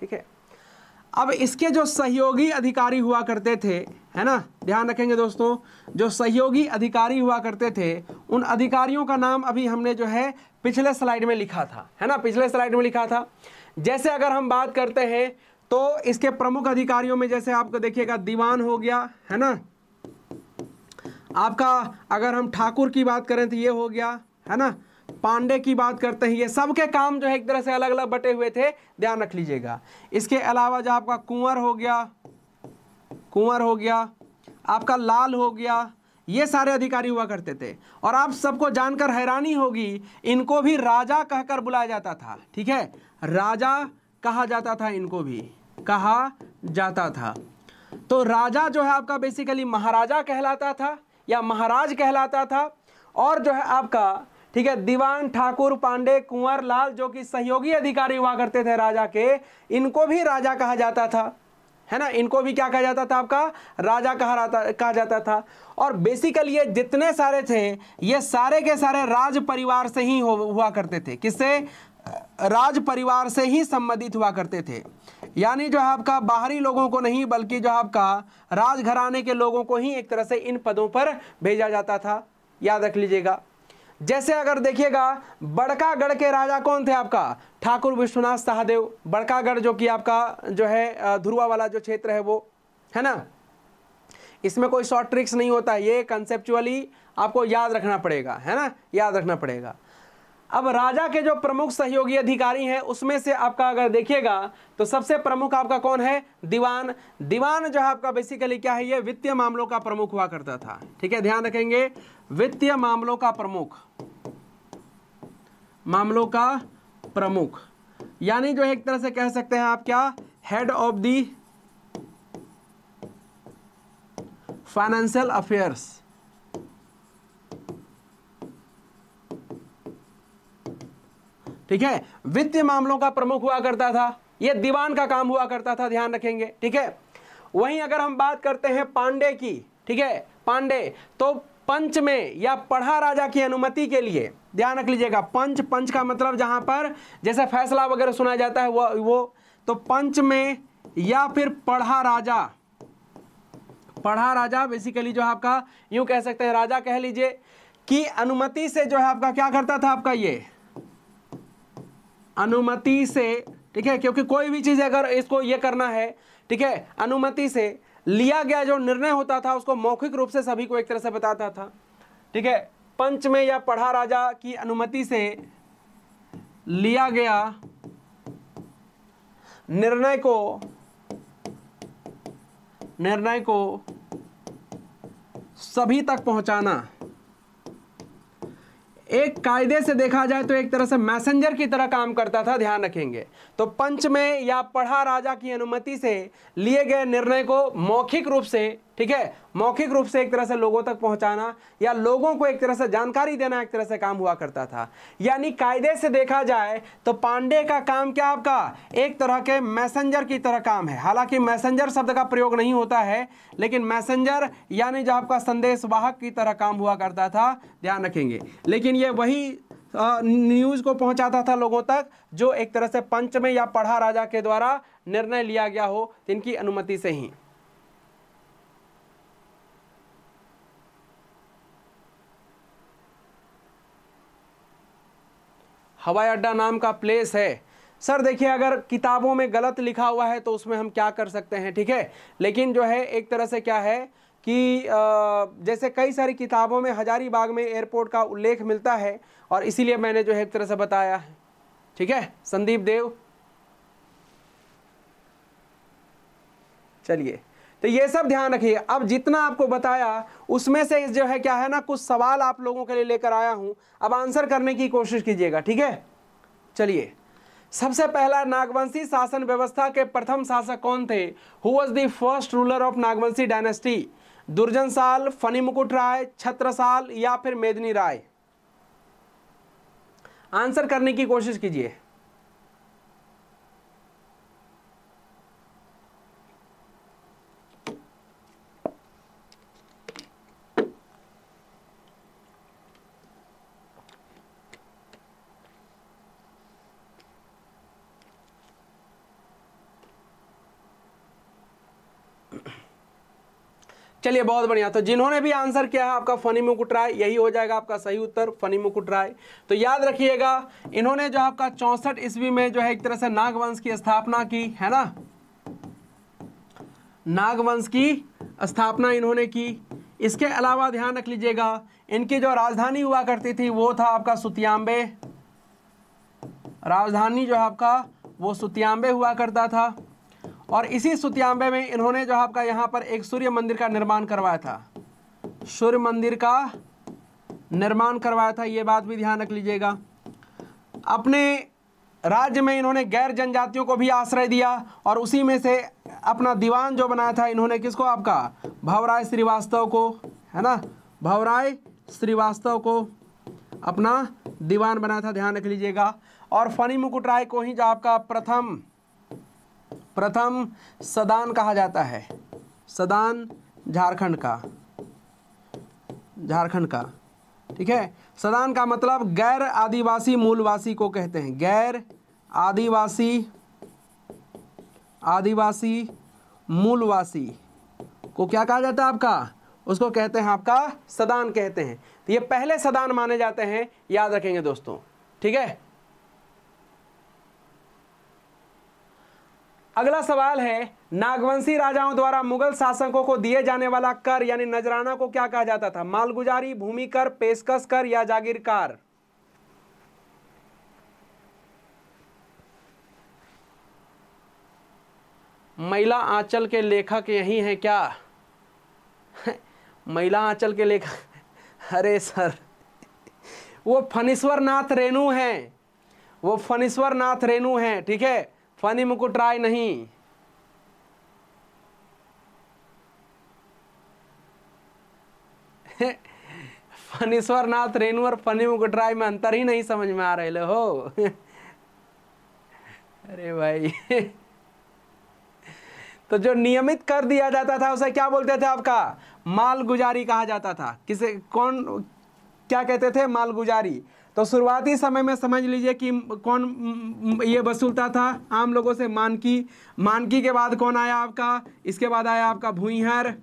ठीक है अब इसके जो सहयोगी अधिकारी हुआ करते थे है ना ध्यान रखेंगे दोस्तों जो सहयोगी अधिकारी हुआ करते थे उन अधिकारियों का नाम अभी हमने जो है पिछले स्लाइड में लिखा था है ना पिछले स्लाइड में लिखा था जैसे अगर हम बात करते हैं तो इसके प्रमुख अधिकारियों में जैसे आपको देखिएगा दीवान हो गया है ना आपका अगर हम ठाकुर की बात करें तो ये हो गया है ना पांडे की बात करते हैं ये सबके काम जो है एक तरह से अलग अलग बटे हुए थे ध्यान रख लीजिएगा इसके अलावा जो आपका कुंवर हो गया कुंवर हो गया आपका लाल हो गया ये सारे अधिकारी हुआ करते थे और आप सबको जानकर हैरानी होगी इनको भी राजा कहकर बुलाया जाता था ठीक है राजा कहा जाता था इनको भी कहा जाता था तो राजा जो है आपका बेसिकली महाराजा कहलाता था या महाराज कहलाता था और जो है आपका ठीक है दीवान ठाकुर पांडे कुंवर लाल जो कि सहयोगी अधिकारी हुआ करते थे राजा के इनको भी राजा कहा जाता था है ना इनको भी क्या कहा जाता था आपका राजा कहा जाता कहा जाता था और बेसिकली ये जितने सारे थे ये सारे के सारे राज परिवार से ही हुआ करते थे किससे राज परिवार से ही संबंधित हुआ करते थे यानी जो आपका बाहरी लोगों को नहीं बल्कि जो आपका राजघराने के लोगों को ही एक तरह से इन पदों पर भेजा जाता था याद रख लीजिएगा जैसे अगर देखिएगा बड़कागढ़ के राजा कौन थे आपका ठाकुर विश्वनाथ सहादेव बड़कागढ़ जो कि आपका जो है ध्रुवा वाला जो क्षेत्र है वो है ना इसमें कोई शॉर्ट ट्रिक्स नहीं होता ये कंसेप्चुअली आपको याद रखना पड़ेगा है ना याद रखना पड़ेगा अब राजा के जो प्रमुख सहयोगी अधिकारी हैं उसमें से आपका अगर देखिएगा तो सबसे प्रमुख आपका कौन है दीवान दीवान जो है आपका बेसिकली क्या है ये वित्तीय मामलों का प्रमुख हुआ करता था ठीक है ध्यान रखेंगे वित्तीय मामलों का प्रमुख मामलों का प्रमुख यानी जो एक तरह से कह सकते हैं आप क्या head of the financial affairs ठीक है वित्तीय मामलों का प्रमुख हुआ करता था यह दीवान का काम हुआ करता था ध्यान रखेंगे ठीक है वहीं अगर हम बात करते हैं पांडे की ठीक है पांडे तो पंच में या पढ़ा राजा की अनुमति के लिए ध्यान रख लीजिएगा पंच पंच का मतलब जहां पर जैसे फैसला वगैरह सुना जाता है वो वो तो पंच में या फिर पढ़ा राजा पढ़ा राजा बेसिकली जो आपका यूं कह सकते हैं राजा कह लीजिए कि अनुमति से जो है आपका क्या करता था आपका ये अनुमति से ठीक है क्योंकि कोई भी चीज़ अगर इसको ये करना है ठीक है अनुमति से लिया गया जो निर्णय होता था उसको मौखिक रूप से सभी को एक तरह से बताता था ठीक है पंच में या पढ़ा राजा की अनुमति से लिया गया निर्णय को निर्णय को सभी तक पहुंचाना एक कायदे से देखा जाए तो एक तरह से मैसेंजर की तरह काम करता था ध्यान रखेंगे तो पंच में या पढ़ा राजा की अनुमति से लिए गए निर्णय को मौखिक रूप से ठीक है मौखिक रूप से एक तरह से लोगों तक पहुंचाना या लोगों को एक तरह से जानकारी देना एक तरह से काम हुआ करता था यानी कायदे से देखा जाए तो पांडे का काम क्या आपका एक तरह के मैसेंजर की तरह काम है हालांकि मैसेंजर शब्द का प्रयोग नहीं होता है लेकिन मैसेंजर यानी जो आपका संदेशवाहक की तरह काम हुआ करता था ध्यान रखेंगे लेकिन ये वही न्यूज़ को पहुंचाता था लोगों तक जो एक तरह से पंच में या पढ़ा राजा के द्वारा निर्णय लिया गया हो इनकी अनुमति से ही हवाई अड्डा नाम का प्लेस है सर देखिए अगर किताबों में गलत लिखा हुआ है तो उसमें हम क्या कर सकते हैं ठीक है लेकिन जो है एक तरह से क्या है कि जैसे कई सारी किताबों में हजारीबाग में एयरपोर्ट का उल्लेख मिलता है और इसीलिए मैंने जो है एक तरह से बताया है ठीक है संदीप देव चलिए तो ये सब ध्यान रखिए अब जितना आपको बताया उसमें से जो है क्या है ना कुछ सवाल आप लोगों के लिए लेकर आया हूं अब आंसर करने की कोशिश कीजिएगा ठीक है चलिए सबसे पहला नागवंशी शासन व्यवस्था के प्रथम शासक कौन थे who was the first ruler of Nagvanshi dynasty Durjan Sal funny Mukut राय छत्रसाल या फिर मेदनी राय आंसर करने की कोशिश कीजिए चलिए बहुत बढ़िया तो जिन्होंने भी आंसर किया है आपका फनी मुकुट राय यही हो जाएगा आपका सही उत्तर फनी मुकुट राय तो याद रखिएगा इन्होंने जो आपका चौसठ ईस्वी में जो है एक तरह से नागवंश की स्थापना की है ना नागवंश की स्थापना इन्होंने की इसके अलावा ध्यान रख लीजिएगा इनकी जो राजधानी हुआ करती थी वो था आपका सुतियांबे राजधानी जो आपका वो सुतियांबे हुआ करता था और इसी सुतियांबे में इन्होंने जो आपका यहाँ पर एक सूर्य मंदिर का निर्माण करवाया था सूर्य मंदिर का निर्माण करवाया था ये बात भी ध्यान रख लीजिएगा अपने राज्य में इन्होंने गैर जनजातियों को भी आश्रय दिया और उसी में से अपना दीवान जो बनाया था इन्होंने किसको आपका भवराय श्रीवास्तव को है ना भवराय श्रीवास्तव को अपना दीवान बनाया था ध्यान रख लीजिएगा और फनी मुकुट राय को ही जो आपका प्रथम प्रथम सदान कहा जाता है सदान झारखंड का झारखंड का ठीक है सदान का मतलब गैर आदिवासी मूलवासी को कहते हैं गैर आदिवासी आदिवासी मूलवासी को क्या कहा जाता है आपका उसको कहते हैं आपका सदान कहते हैं तो ये पहले सदान माने जाते हैं याद रखेंगे दोस्तों ठीक है अगला सवाल है नागवंशी राजाओं द्वारा मुगल शासकों को दिए जाने वाला कर यानी नजराना को क्या कहा जाता था मालगुजारी भूमि कर पेशकश कर या जागीर कर महिला आंचल के लेखक यही हैं क्या महिला आंचल के लेखक अरे सर वो फनीश्वर नाथ रेणु हैं वो फनीश्वर नाथ रेणु हैं ठीक है फनी मुकुट राय नहीं फनीश्वर नाथ रेणु और फनिम को में अंतर ही नहीं समझ में आ रहे हो अरे भाई तो जो नियमित कर दिया जाता था उसे क्या बोलते थे आपका मालगुजारी कहा जाता था किसे कौन क्या कहते थे मालगुजारी तो शुरुआती समय में समझ लीजिए कि कौन ये वसूलता था आम लोगों से मानकी मानकी के बाद कौन आया आपका इसके बाद आया आपका भूहर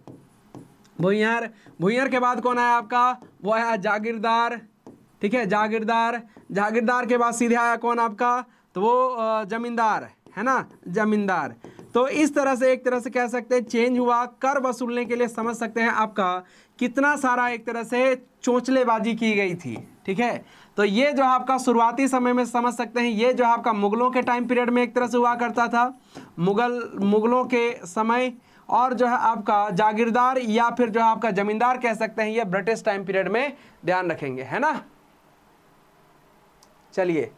भूहर भूहर के बाद कौन आया आपका वो आया जागीरदार ठीक है जागीरदार जागीरदार के बाद सीधे आया कौन आपका तो वो जमींदार है ना जमींदार तो इस तरह से एक तरह से कह सकते हैं चेंज हुआ कर वसूलने के लिए समझ सकते हैं आपका कितना सारा एक तरह से चोचलेबाजी की गई थी ठीक है तो ये जो आपका शुरुआती समय में समझ सकते हैं ये जो आपका मुगलों के टाइम पीरियड में एक तरह से हुआ करता था मुगल मुगलों के समय और जो है आपका जागीरदार या फिर जो है आपका जमींदार कह सकते हैं ये ब्रिटिश टाइम पीरियड में ध्यान रखेंगे है ना चलिए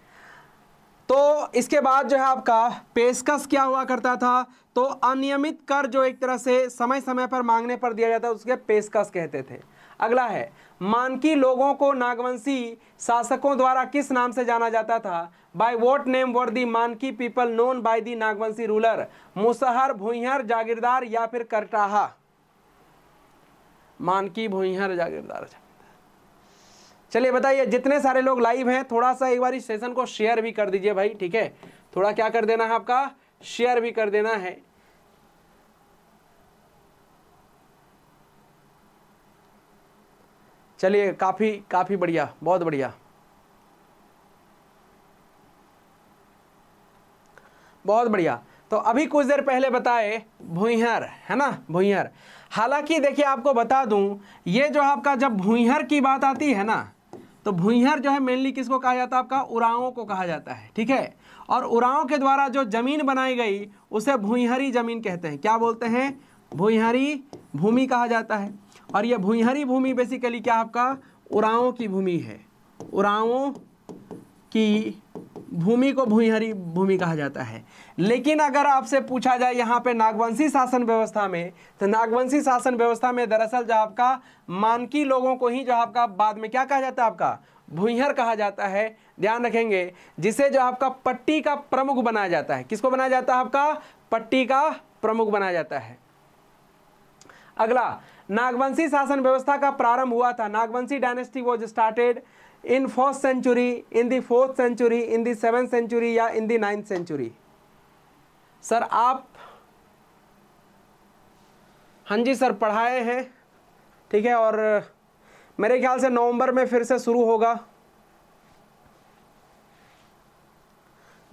तो इसके बाद जो है आपका पेशकश क्या हुआ करता था तो अनियमित कर जो एक तरह से समय समय पर मांगने पर दिया जाता है उसके पेशकश कहते थे अगला है मानकी लोगों को नागवंशी शासकों द्वारा किस नाम से जाना जाता था by what name were the Manki people known by the Nagvanshi ruler Musahar Bhuhar जागीरदार या फिर करटाहा मानकी भूहर जागीरदार चलिए बताइए जितने सारे लोग लाइव हैं थोड़ा सा एक बार इस सेशन को शेयर भी कर दीजिए भाई ठीक है थोड़ा क्या कर देना है आपका शेयर भी कर देना है चलिए काफ़ी काफ़ी बढ़िया बहुत बढ़िया बहुत बढ़िया तो अभी कुछ देर पहले बताए भूहर है ना भूहर हालांकि देखिए आपको बता दूं ये जो आपका जब भूहर की बात आती है ना तो भूहर जो है मेनली किसको कहा जाता है आपका उरावों को कहा जाता है ठीक है और उरावों के द्वारा जो जमीन बनाई गई उसे भूहरी जमीन कहते हैं क्या बोलते हैं भूहरी भूमि कहा जाता है और यह भूहरी भूमि बेसिकली क्या आपका उरावों की भूमि है उरावों की भूमि को भूहरी भूमि कहा जाता है लेकिन अगर आपसे पूछा जाए यहाँ पे नागवंशी शासन व्यवस्था में तो नागवंशी शासन व्यवस्था में दरअसल जो आपका मानकी लोगों को ही जो आपका बाद में क्या कहा जाता है आपका भूहर कहा जाता है ध्यान रखेंगे जिसे जो आपका पट्टी का प्रमुख बनाया जाता है किसको बनाया जाता है आपका पट्टी का प्रमुख बनाया जाता है अगला नागवंशी शासन व्यवस्था का प्रारंभ हुआ था Nagvanshi dynasty was started in first century in the fourth century in the seventh century या in the ninth century sir आप हाँ जी सर पढ़ाए हैं ठीक है और मेरे ख्याल से नवंबर में फिर से शुरू होगा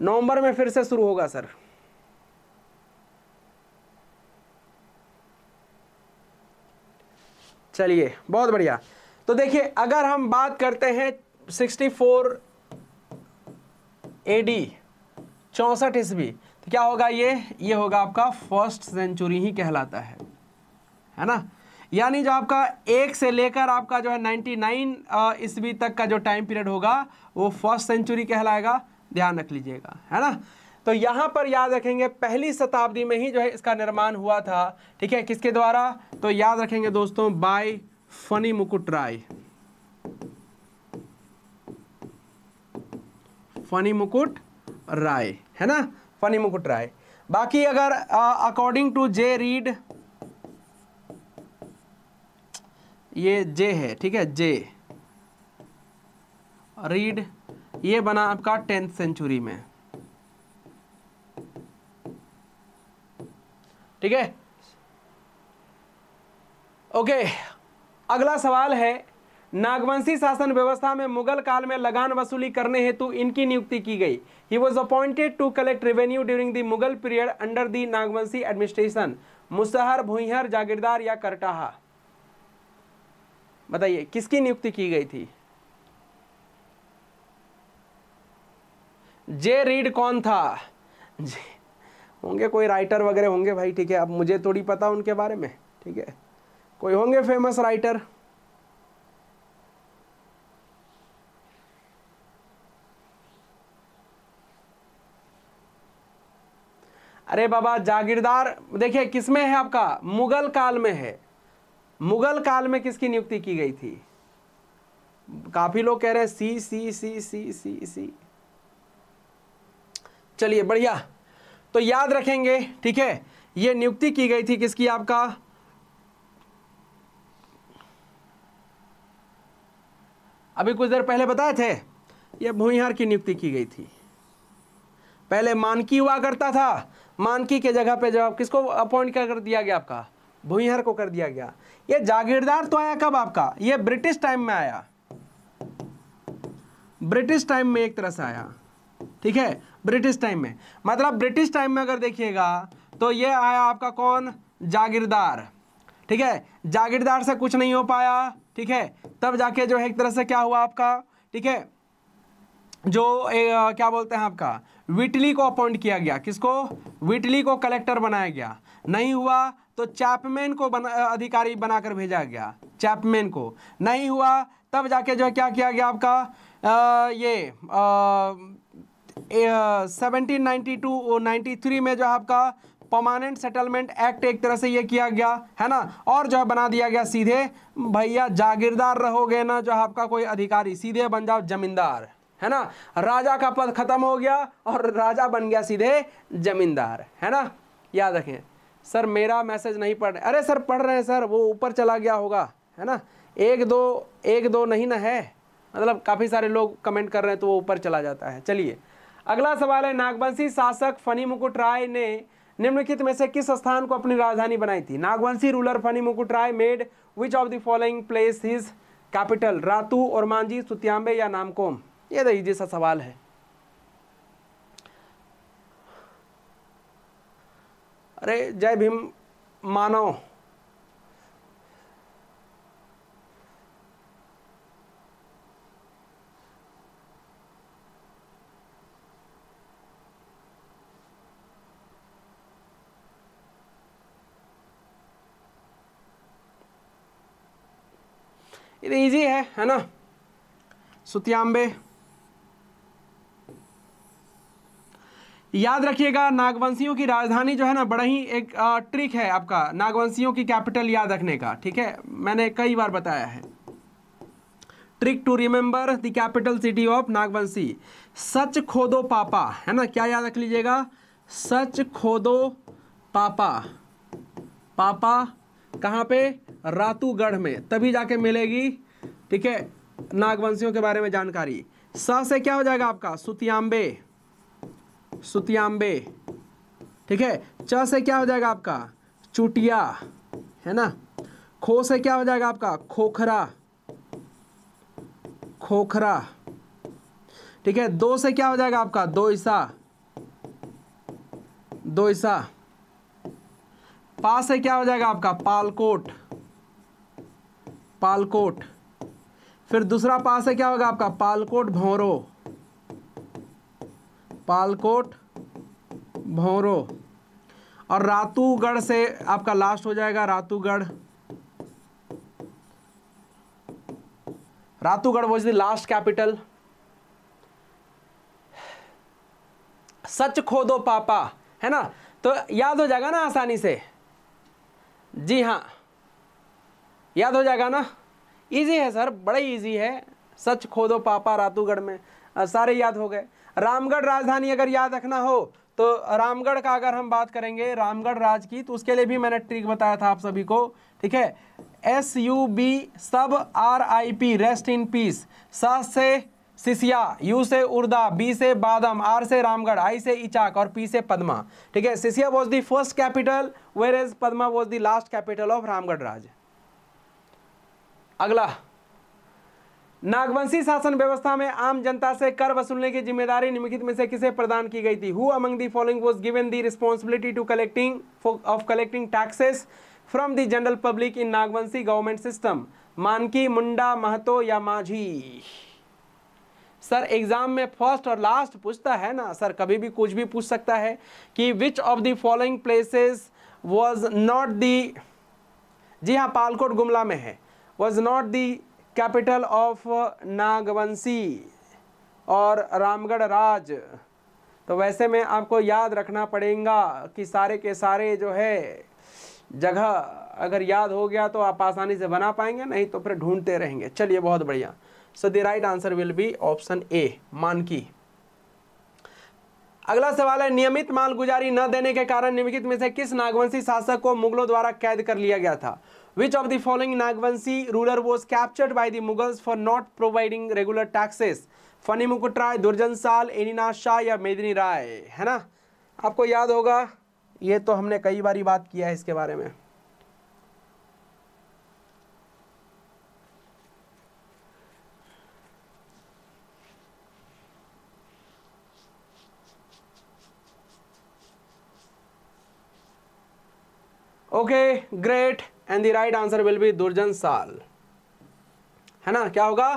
नवंबर में फिर से शुरू होगा सर चलिए बहुत बढ़िया तो देखिए अगर हम बात करते हैं 64 एडी चौंसठ ईस्वी तो क्या होगा ये ये होगा आपका फर्स्ट सेंचुरी ही कहलाता है है ना यानी जो आपका एक से लेकर आपका जो है 99 ईस्वी तक का जो टाइम पीरियड होगा वो फर्स्ट सेंचुरी कहलाएगा ध्यान रख लीजिएगा है ना तो यहां पर याद रखेंगे पहली शताब्दी में ही जो है इसका निर्माण हुआ था ठीक है किसके द्वारा तो याद रखेंगे दोस्तों बाय फनी मुकुट राय फनी मुकुट राय है ना फनी मुकुट राय बाकी अगर अकॉर्डिंग टू जे रीड ये जे है ठीक है जे रीड ये बना आपका टेंथ सेंचुरी में ठीक है ओके अगला सवाल है नागवंशी शासन व्यवस्था में मुगल काल में लगान वसूली करने हेतु इनकी नियुक्ति की गई he was appointed to collect revenue during the Mughal period under the Nagvanshi administration Musahar Bhuhar जागीरदार या करटाहा बताइए किसकी नियुक्ति की गई थी जे रीड कौन था जे होंगे कोई राइटर वगैरह होंगे भाई ठीक है अब मुझे थोड़ी पता उनके बारे में ठीक है कोई होंगे फेमस राइटर अरे बाबा जागीरदार देखिए किसमें है आपका मुगल काल में है मुगल काल में किसकी नियुक्ति की गई थी काफी लोग कह रहे हैं सी सी सी सी सी सी चलिए बढ़िया तो याद रखेंगे ठीक है ये नियुक्ति की गई थी किसकी आपका अभी कुछ देर पहले बताए थे ये भूहार की नियुक्ति की गई थी पहले मानकी हुआ करता था मानकी के जगह पे जवाब किसको अपॉइंट कर दिया गया आपका भूहार को कर दिया गया ये जागीरदार तो आया कब आपका ये ब्रिटिश टाइम में आया ब्रिटिश टाइम में एक तरह से आया ठीक है ब्रिटिश टाइम में मतलब ब्रिटिश टाइम में अगर देखिएगा तो ये आया आपका कौन जागीरदार ठीक है जागीरदार से कुछ नहीं हो पाया ठीक है तब जाके जो है एक तरह से क्या हुआ आपका ठीक है जो ए, आ, क्या बोलते हैं आपका विटली को अपॉइंट किया गया किसको विटली को कलेक्टर बनाया गया नहीं हुआ तो चैपमैन को बना अधिकारी बनाकर भेजा गया चैपमैन को नहीं हुआ तब जाके जो है क्या किया गया आपका आ, ये आ, 1792 और 93 में जो आपका परमानेंट सेटलमेंट एक्ट एक तरह से ये किया गया है ना और जो है बना दिया गया सीधे भैया जागीरदार रहोगे ना जो आपका कोई अधिकारी सीधे बन जाओ जमींदार है ना राजा का पद खत्म हो गया और राजा बन गया सीधे जमींदार है ना याद रखें सर मेरा मैसेज नहीं पढ़ अरे सर पढ़ रहे हैं सर वो ऊपर चला गया होगा है ना एक दो एक दो नहीं ना है मतलब काफ़ी सारे लोग कमेंट कर रहे हैं तो वो ऊपर चला जाता है चलिए अगला सवाल है नागवंशी शासक फनी मुकुट राय ने निम्नलिखित में से किस स्थान को अपनी राजधानी बनाई थी Nagvanshi ruler Phani Mukut Rai made which of the following place is capital Ratu और मांझी सुत्याम्बे या नामकोम ये तो ईजी सा सवाल है अरे जय भीम मानव ये तो है है ना सुतियांबे याद रखिएगा नागवंशियों की राजधानी जो है ना बड़ा ही एक ट्रिक है आपका नागवंशियों की कैपिटल याद रखने का ठीक है मैंने कई बार बताया है trick to remember the capital city of Nagvanshi सच खोदो पापा है ना क्या याद रख लीजिएगा सच खोदो पापा पापा कहाँ पे रातूगढ़ में तभी जाके मिलेगी ठीक है नागवंशियों के बारे में जानकारी स से क्या हो जाएगा आपका सुतियांबे सुतियांबे ठीक है च से क्या हो जाएगा आपका चुटिया है ना खो से क्या हो जाएगा आपका खोखरा खोखरा ठीक है दो से क्या हो जाएगा आपका दो ईसा दो ईसा पास से क्या हो जाएगा आपका पालकोट पालकोट फिर दूसरा पास से क्या होगा आपका पालकोट भौरो पालकोट भौरो और रातूगढ़ से आपका लास्ट हो जाएगा Ratugarh Ratugarh was the last capital सच खोदो पापा है ना तो याद हो जाएगा ना आसानी से जी हाँ याद हो जाएगा ना इजी है सर बड़ा इजी है सच खोदो पापा रातूगढ़ में आ, सारे याद हो गए रामगढ़ राजधानी अगर याद रखना हो तो रामगढ़ का अगर हम बात करेंगे रामगढ़ राज की तो उसके लिए भी मैंने ट्रिक बताया था आप सभी को ठीक है एस यू बी सब R I P rest in peace स से सिसिया यू से उर्दा बी से बादम आर से रामगढ़ आई से इचाक और पी से पद्मा ठीक है Sisiya was the first capital whereas Padma was the last capital of Ramgarh Raj अगला नागवंशी शासन व्यवस्था में आम जनता से कर वसूलने की जिम्मेदारी निम्नलिखित में से किसे प्रदान की गई थी who among the following was given the responsibility to collecting of collecting taxes from the general public in Nagvanshi government system Manki Munda Mahto या माझी सर एग्ज़ाम में फर्स्ट और लास्ट पूछता है ना सर कभी भी कुछ भी पूछ सकता है कि which of the following places was not the जी हाँ पालकोट गुमला में है was not the capital of Nagvanshi और रामगढ़ राज तो वैसे में आपको याद रखना पड़ेगा कि सारे के सारे जो है जगह अगर याद हो गया तो आप आसानी से बना पाएंगे नहीं तो फिर ढूंढते रहेंगे चलिए बहुत बढ़िया so the right answer will be option A Manki अगला सवाल है नियमित मालगुजारी न देने के कारण निम्नलिखित में से किस नागवंशी शासक को मुगलों द्वारा कैद कर लिया गया था which of the following Nagvanshi ruler was captured by the Mughals for not providing regular taxes Phani Mukut Rai दुर्जन साल एनिनाथ शाह या मेदिनी राय है ना आपको याद होगा ये तो हमने कई बार बात किया है इसके बारे में okay great and the right answer will be Durjan Sal है ना क्या होगा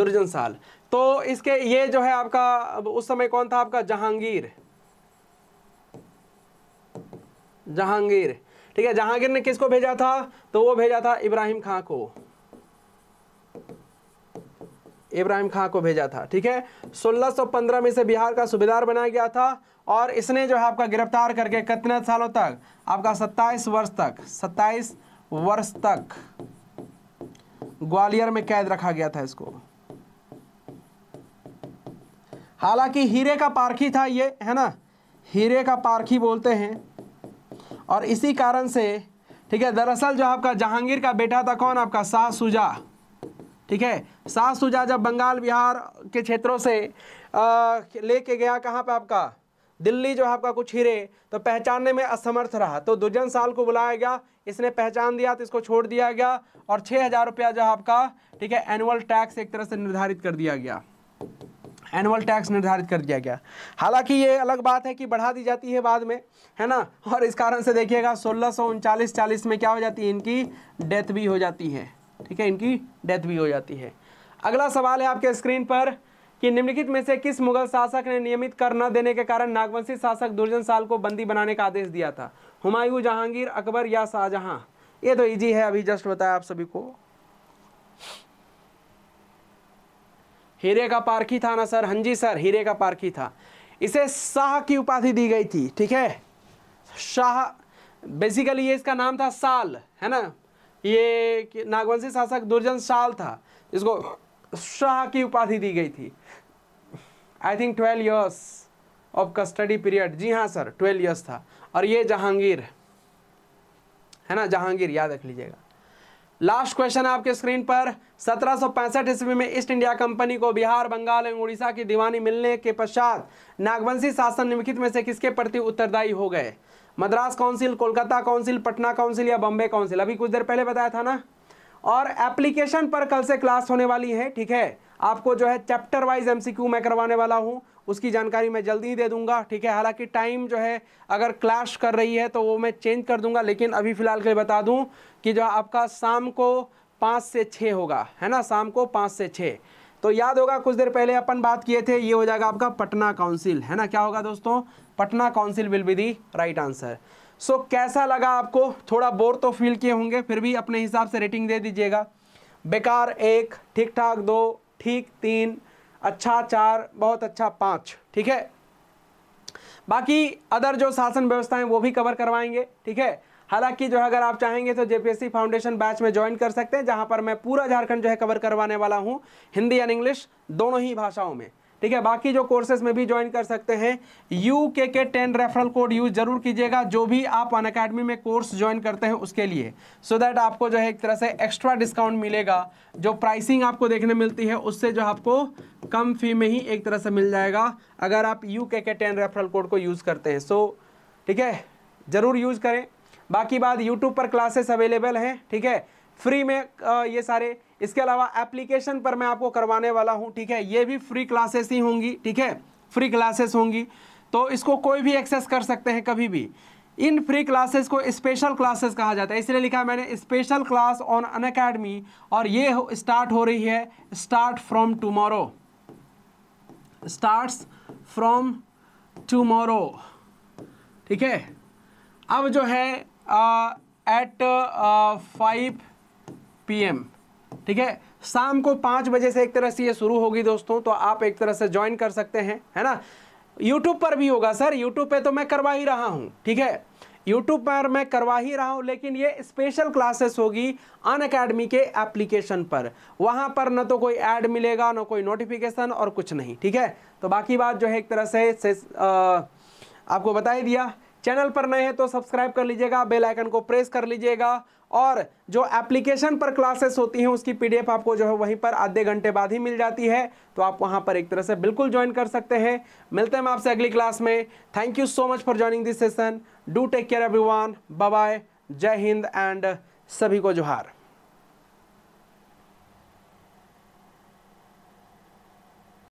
दुर्जन साल तो इसके ये जो है आपका उस समय कौन था आपका जहांगीर जहांगीर ठीक है जहांगीर ने किसको भेजा था तो वो भेजा था इब्राहिम खां को इब्राहिम खां को भेजा था ठीक है 1615 में से बिहार का सूबेदार बनाया गया था और इसने जो है आपका गिरफ्तार करके कितने सालों तक आपका 27 वर्ष तक 27 वर्ष तक ग्वालियर में कैद रखा गया था इसको हालांकि हीरे का पारखी था ये है ना हीरे का पारखी बोलते हैं और इसी कारण से ठीक है दरअसल जो आपका जहांगीर का बेटा था कौन आपका शाह सुजा ठीक है शाह सुजा जब बंगाल बिहार के क्षेत्रों से लेके गया कहाँ पे आपका दिल्ली जो आपका कुछ हीरे तो पहचानने में असमर्थ रहा तो दुर्जन साल को बुलाया गया इसने पहचान दिया तो इसको छोड़ दिया गया और छः हज़ार रुपया जो आपका ठीक है एनुअल टैक्स एक तरह से निर्धारित कर दिया गया एनुअल टैक्स निर्धारित कर दिया गया हालांकि ये अलग बात है कि बढ़ा दी जाती है बाद में है ना और इस कारण से देखिएगा सोलह सौ उनचालीस चालीस में क्या हो जाती है इनकी डेथ भी हो जाती है ठीक है इनकी डेथ भी हो जाती है अगला सवाल है आपके स्क्रीन पर कि निम्नलिखित में से किस मुगल शासक ने नियमित कर न देने के कारण नागवंशी शासक दुर्जन साल को बंदी बनाने का आदेश दिया था हुमायूं जहांगीर अकबर या शाहजहां ये तो इजी है अभी जस्ट बताया आप सभी को हीरे का पारखी था ना सर हंजी हाँ सर हीरे का पारखी था इसे शाह की उपाधि दी गई थी ठीक है शाह बेसिकली ये इसका नाम था साल है ना ये नागवंशी शासक दुर्जन साल था इसको शाह की उपाधि दी गई थी I think twelve years of custody period जी हाँ सर ट्वेल्व ईयर्स था और ये जहांगीर है ना जहांगीर याद रख लीजिएगा लास्ट क्वेश्चन आपके स्क्रीन पर सत्रह सौ पैंसठ ईस्वी में ईस्ट इंडिया कंपनी को बिहार बंगाल एवं उड़ीसा की दीवानी मिलने के पश्चात नागवंशी शासन निम्नलिखित में से किसके प्रति उत्तरदायी हो गए Madras council Kolkata council Patna council या बॉम्बे काउंसिल अभी कुछ देर पहले बताया था ना और एप्लीकेशन पर कल से क्लास होने वाली है ठीक है आपको जो है चैप्टर वाइज एमसीक्यू मैं करवाने वाला हूँ उसकी जानकारी मैं जल्दी ही दे दूंगा ठीक है हालांकि टाइम जो है अगर क्लैश कर रही है तो वो मैं चेंज कर दूंगा लेकिन अभी फ़िलहाल के लिए बता दूँ कि जो आपका शाम को पाँच से छः होगा है ना शाम को पाँच से छः तो याद होगा कुछ देर पहले अपन बात किए थे ये हो जाएगा आपका पटना काउंसिल है ना क्या होगा दोस्तों Patna council will be the right answer so कैसा लगा आपको थोड़ा बोर तो फील किए होंगे फिर भी अपने हिसाब से रेटिंग दे दीजिएगा बेकार एक ठीक ठाक दो ठीक तीन अच्छा चार बहुत अच्छा पाँच ठीक है बाकी अदर जो शासन व्यवस्थाएं वो भी कवर करवाएंगे ठीक है हालांकि जो है अगर आप चाहेंगे तो जेपीएससी फाउंडेशन बैच में ज्वाइन कर सकते हैं जहां पर मैं पूरा झारखंड जो है कवर करवाने वाला हूं हिंदी एंड इंग्लिश दोनों ही भाषाओं में ठीक है बाकी जो कोर्सेज में भी ज्वाइन कर सकते हैं you K K ten referral code use जरूर कीजिएगा जो भी आप अन अकेडमी में कोर्स ज्वाइन करते हैं उसके लिए सो so दैट आपको जो है एक तरह से एक्स्ट्रा डिस्काउंट मिलेगा जो प्राइसिंग आपको देखने मिलती है उससे जो आपको कम फी में ही एक तरह से मिल जाएगा अगर आप U K K ten referral code को यूज़ करते हैं सो ठीक है ज़रूर यूज़ करें बाकी बात यूट्यूब पर क्लासेस अवेलेबल हैं ठीक है फ्री में ये सारे इसके अलावा एप्लीकेशन पर मैं आपको करवाने वाला हूँ ठीक है ये भी फ्री क्लासेस ही होंगी ठीक है फ्री क्लासेस होंगी तो इसको कोई भी एक्सेस कर सकते हैं कभी भी इन फ्री क्लासेस को स्पेशल क्लासेस कहा जाता है इसलिए लिखा है मैंने special class on Unacademy और ये स्टार्ट हो रही है start from tomorrow starts from tomorrow ठीक है अब जो है एट फाइव पीएम ठीक है शाम को पाँच बजे से एक तरह से ये शुरू होगी दोस्तों तो आप एक तरह से ज्वाइन कर सकते हैं है ना यूट्यूब पर भी होगा सर यूट्यूब पे तो मैं करवा ही रहा हूँ ठीक है यूट्यूब पर मैं करवा ही रहा हूँ लेकिन ये स्पेशल क्लासेस होगी अन अकेडमी के एप्लीकेशन पर वहाँ पर ना तो कोई ऐड मिलेगा ना कोई नोटिफिकेशन और कुछ नहीं ठीक है तो बाकी बात जो है एक तरह से, से आ, आपको बता ही दिया चैनल पर नए हैं तो सब्सक्राइब कर लीजिएगा बेल आइकन को प्रेस कर लीजिएगा और जो एप्लीकेशन पर क्लासेस होती हैं उसकी पीडीएफ आपको जो है वहीं पर आधे घंटे बाद ही मिल जाती है तो आप वहां पर एक तरह से बिल्कुल ज्वाइन कर सकते हैं मिलते हैं आपसे अगली क्लास में thank you so much for joining this session do take care everyone bye Jai Hind and सभी को जोहार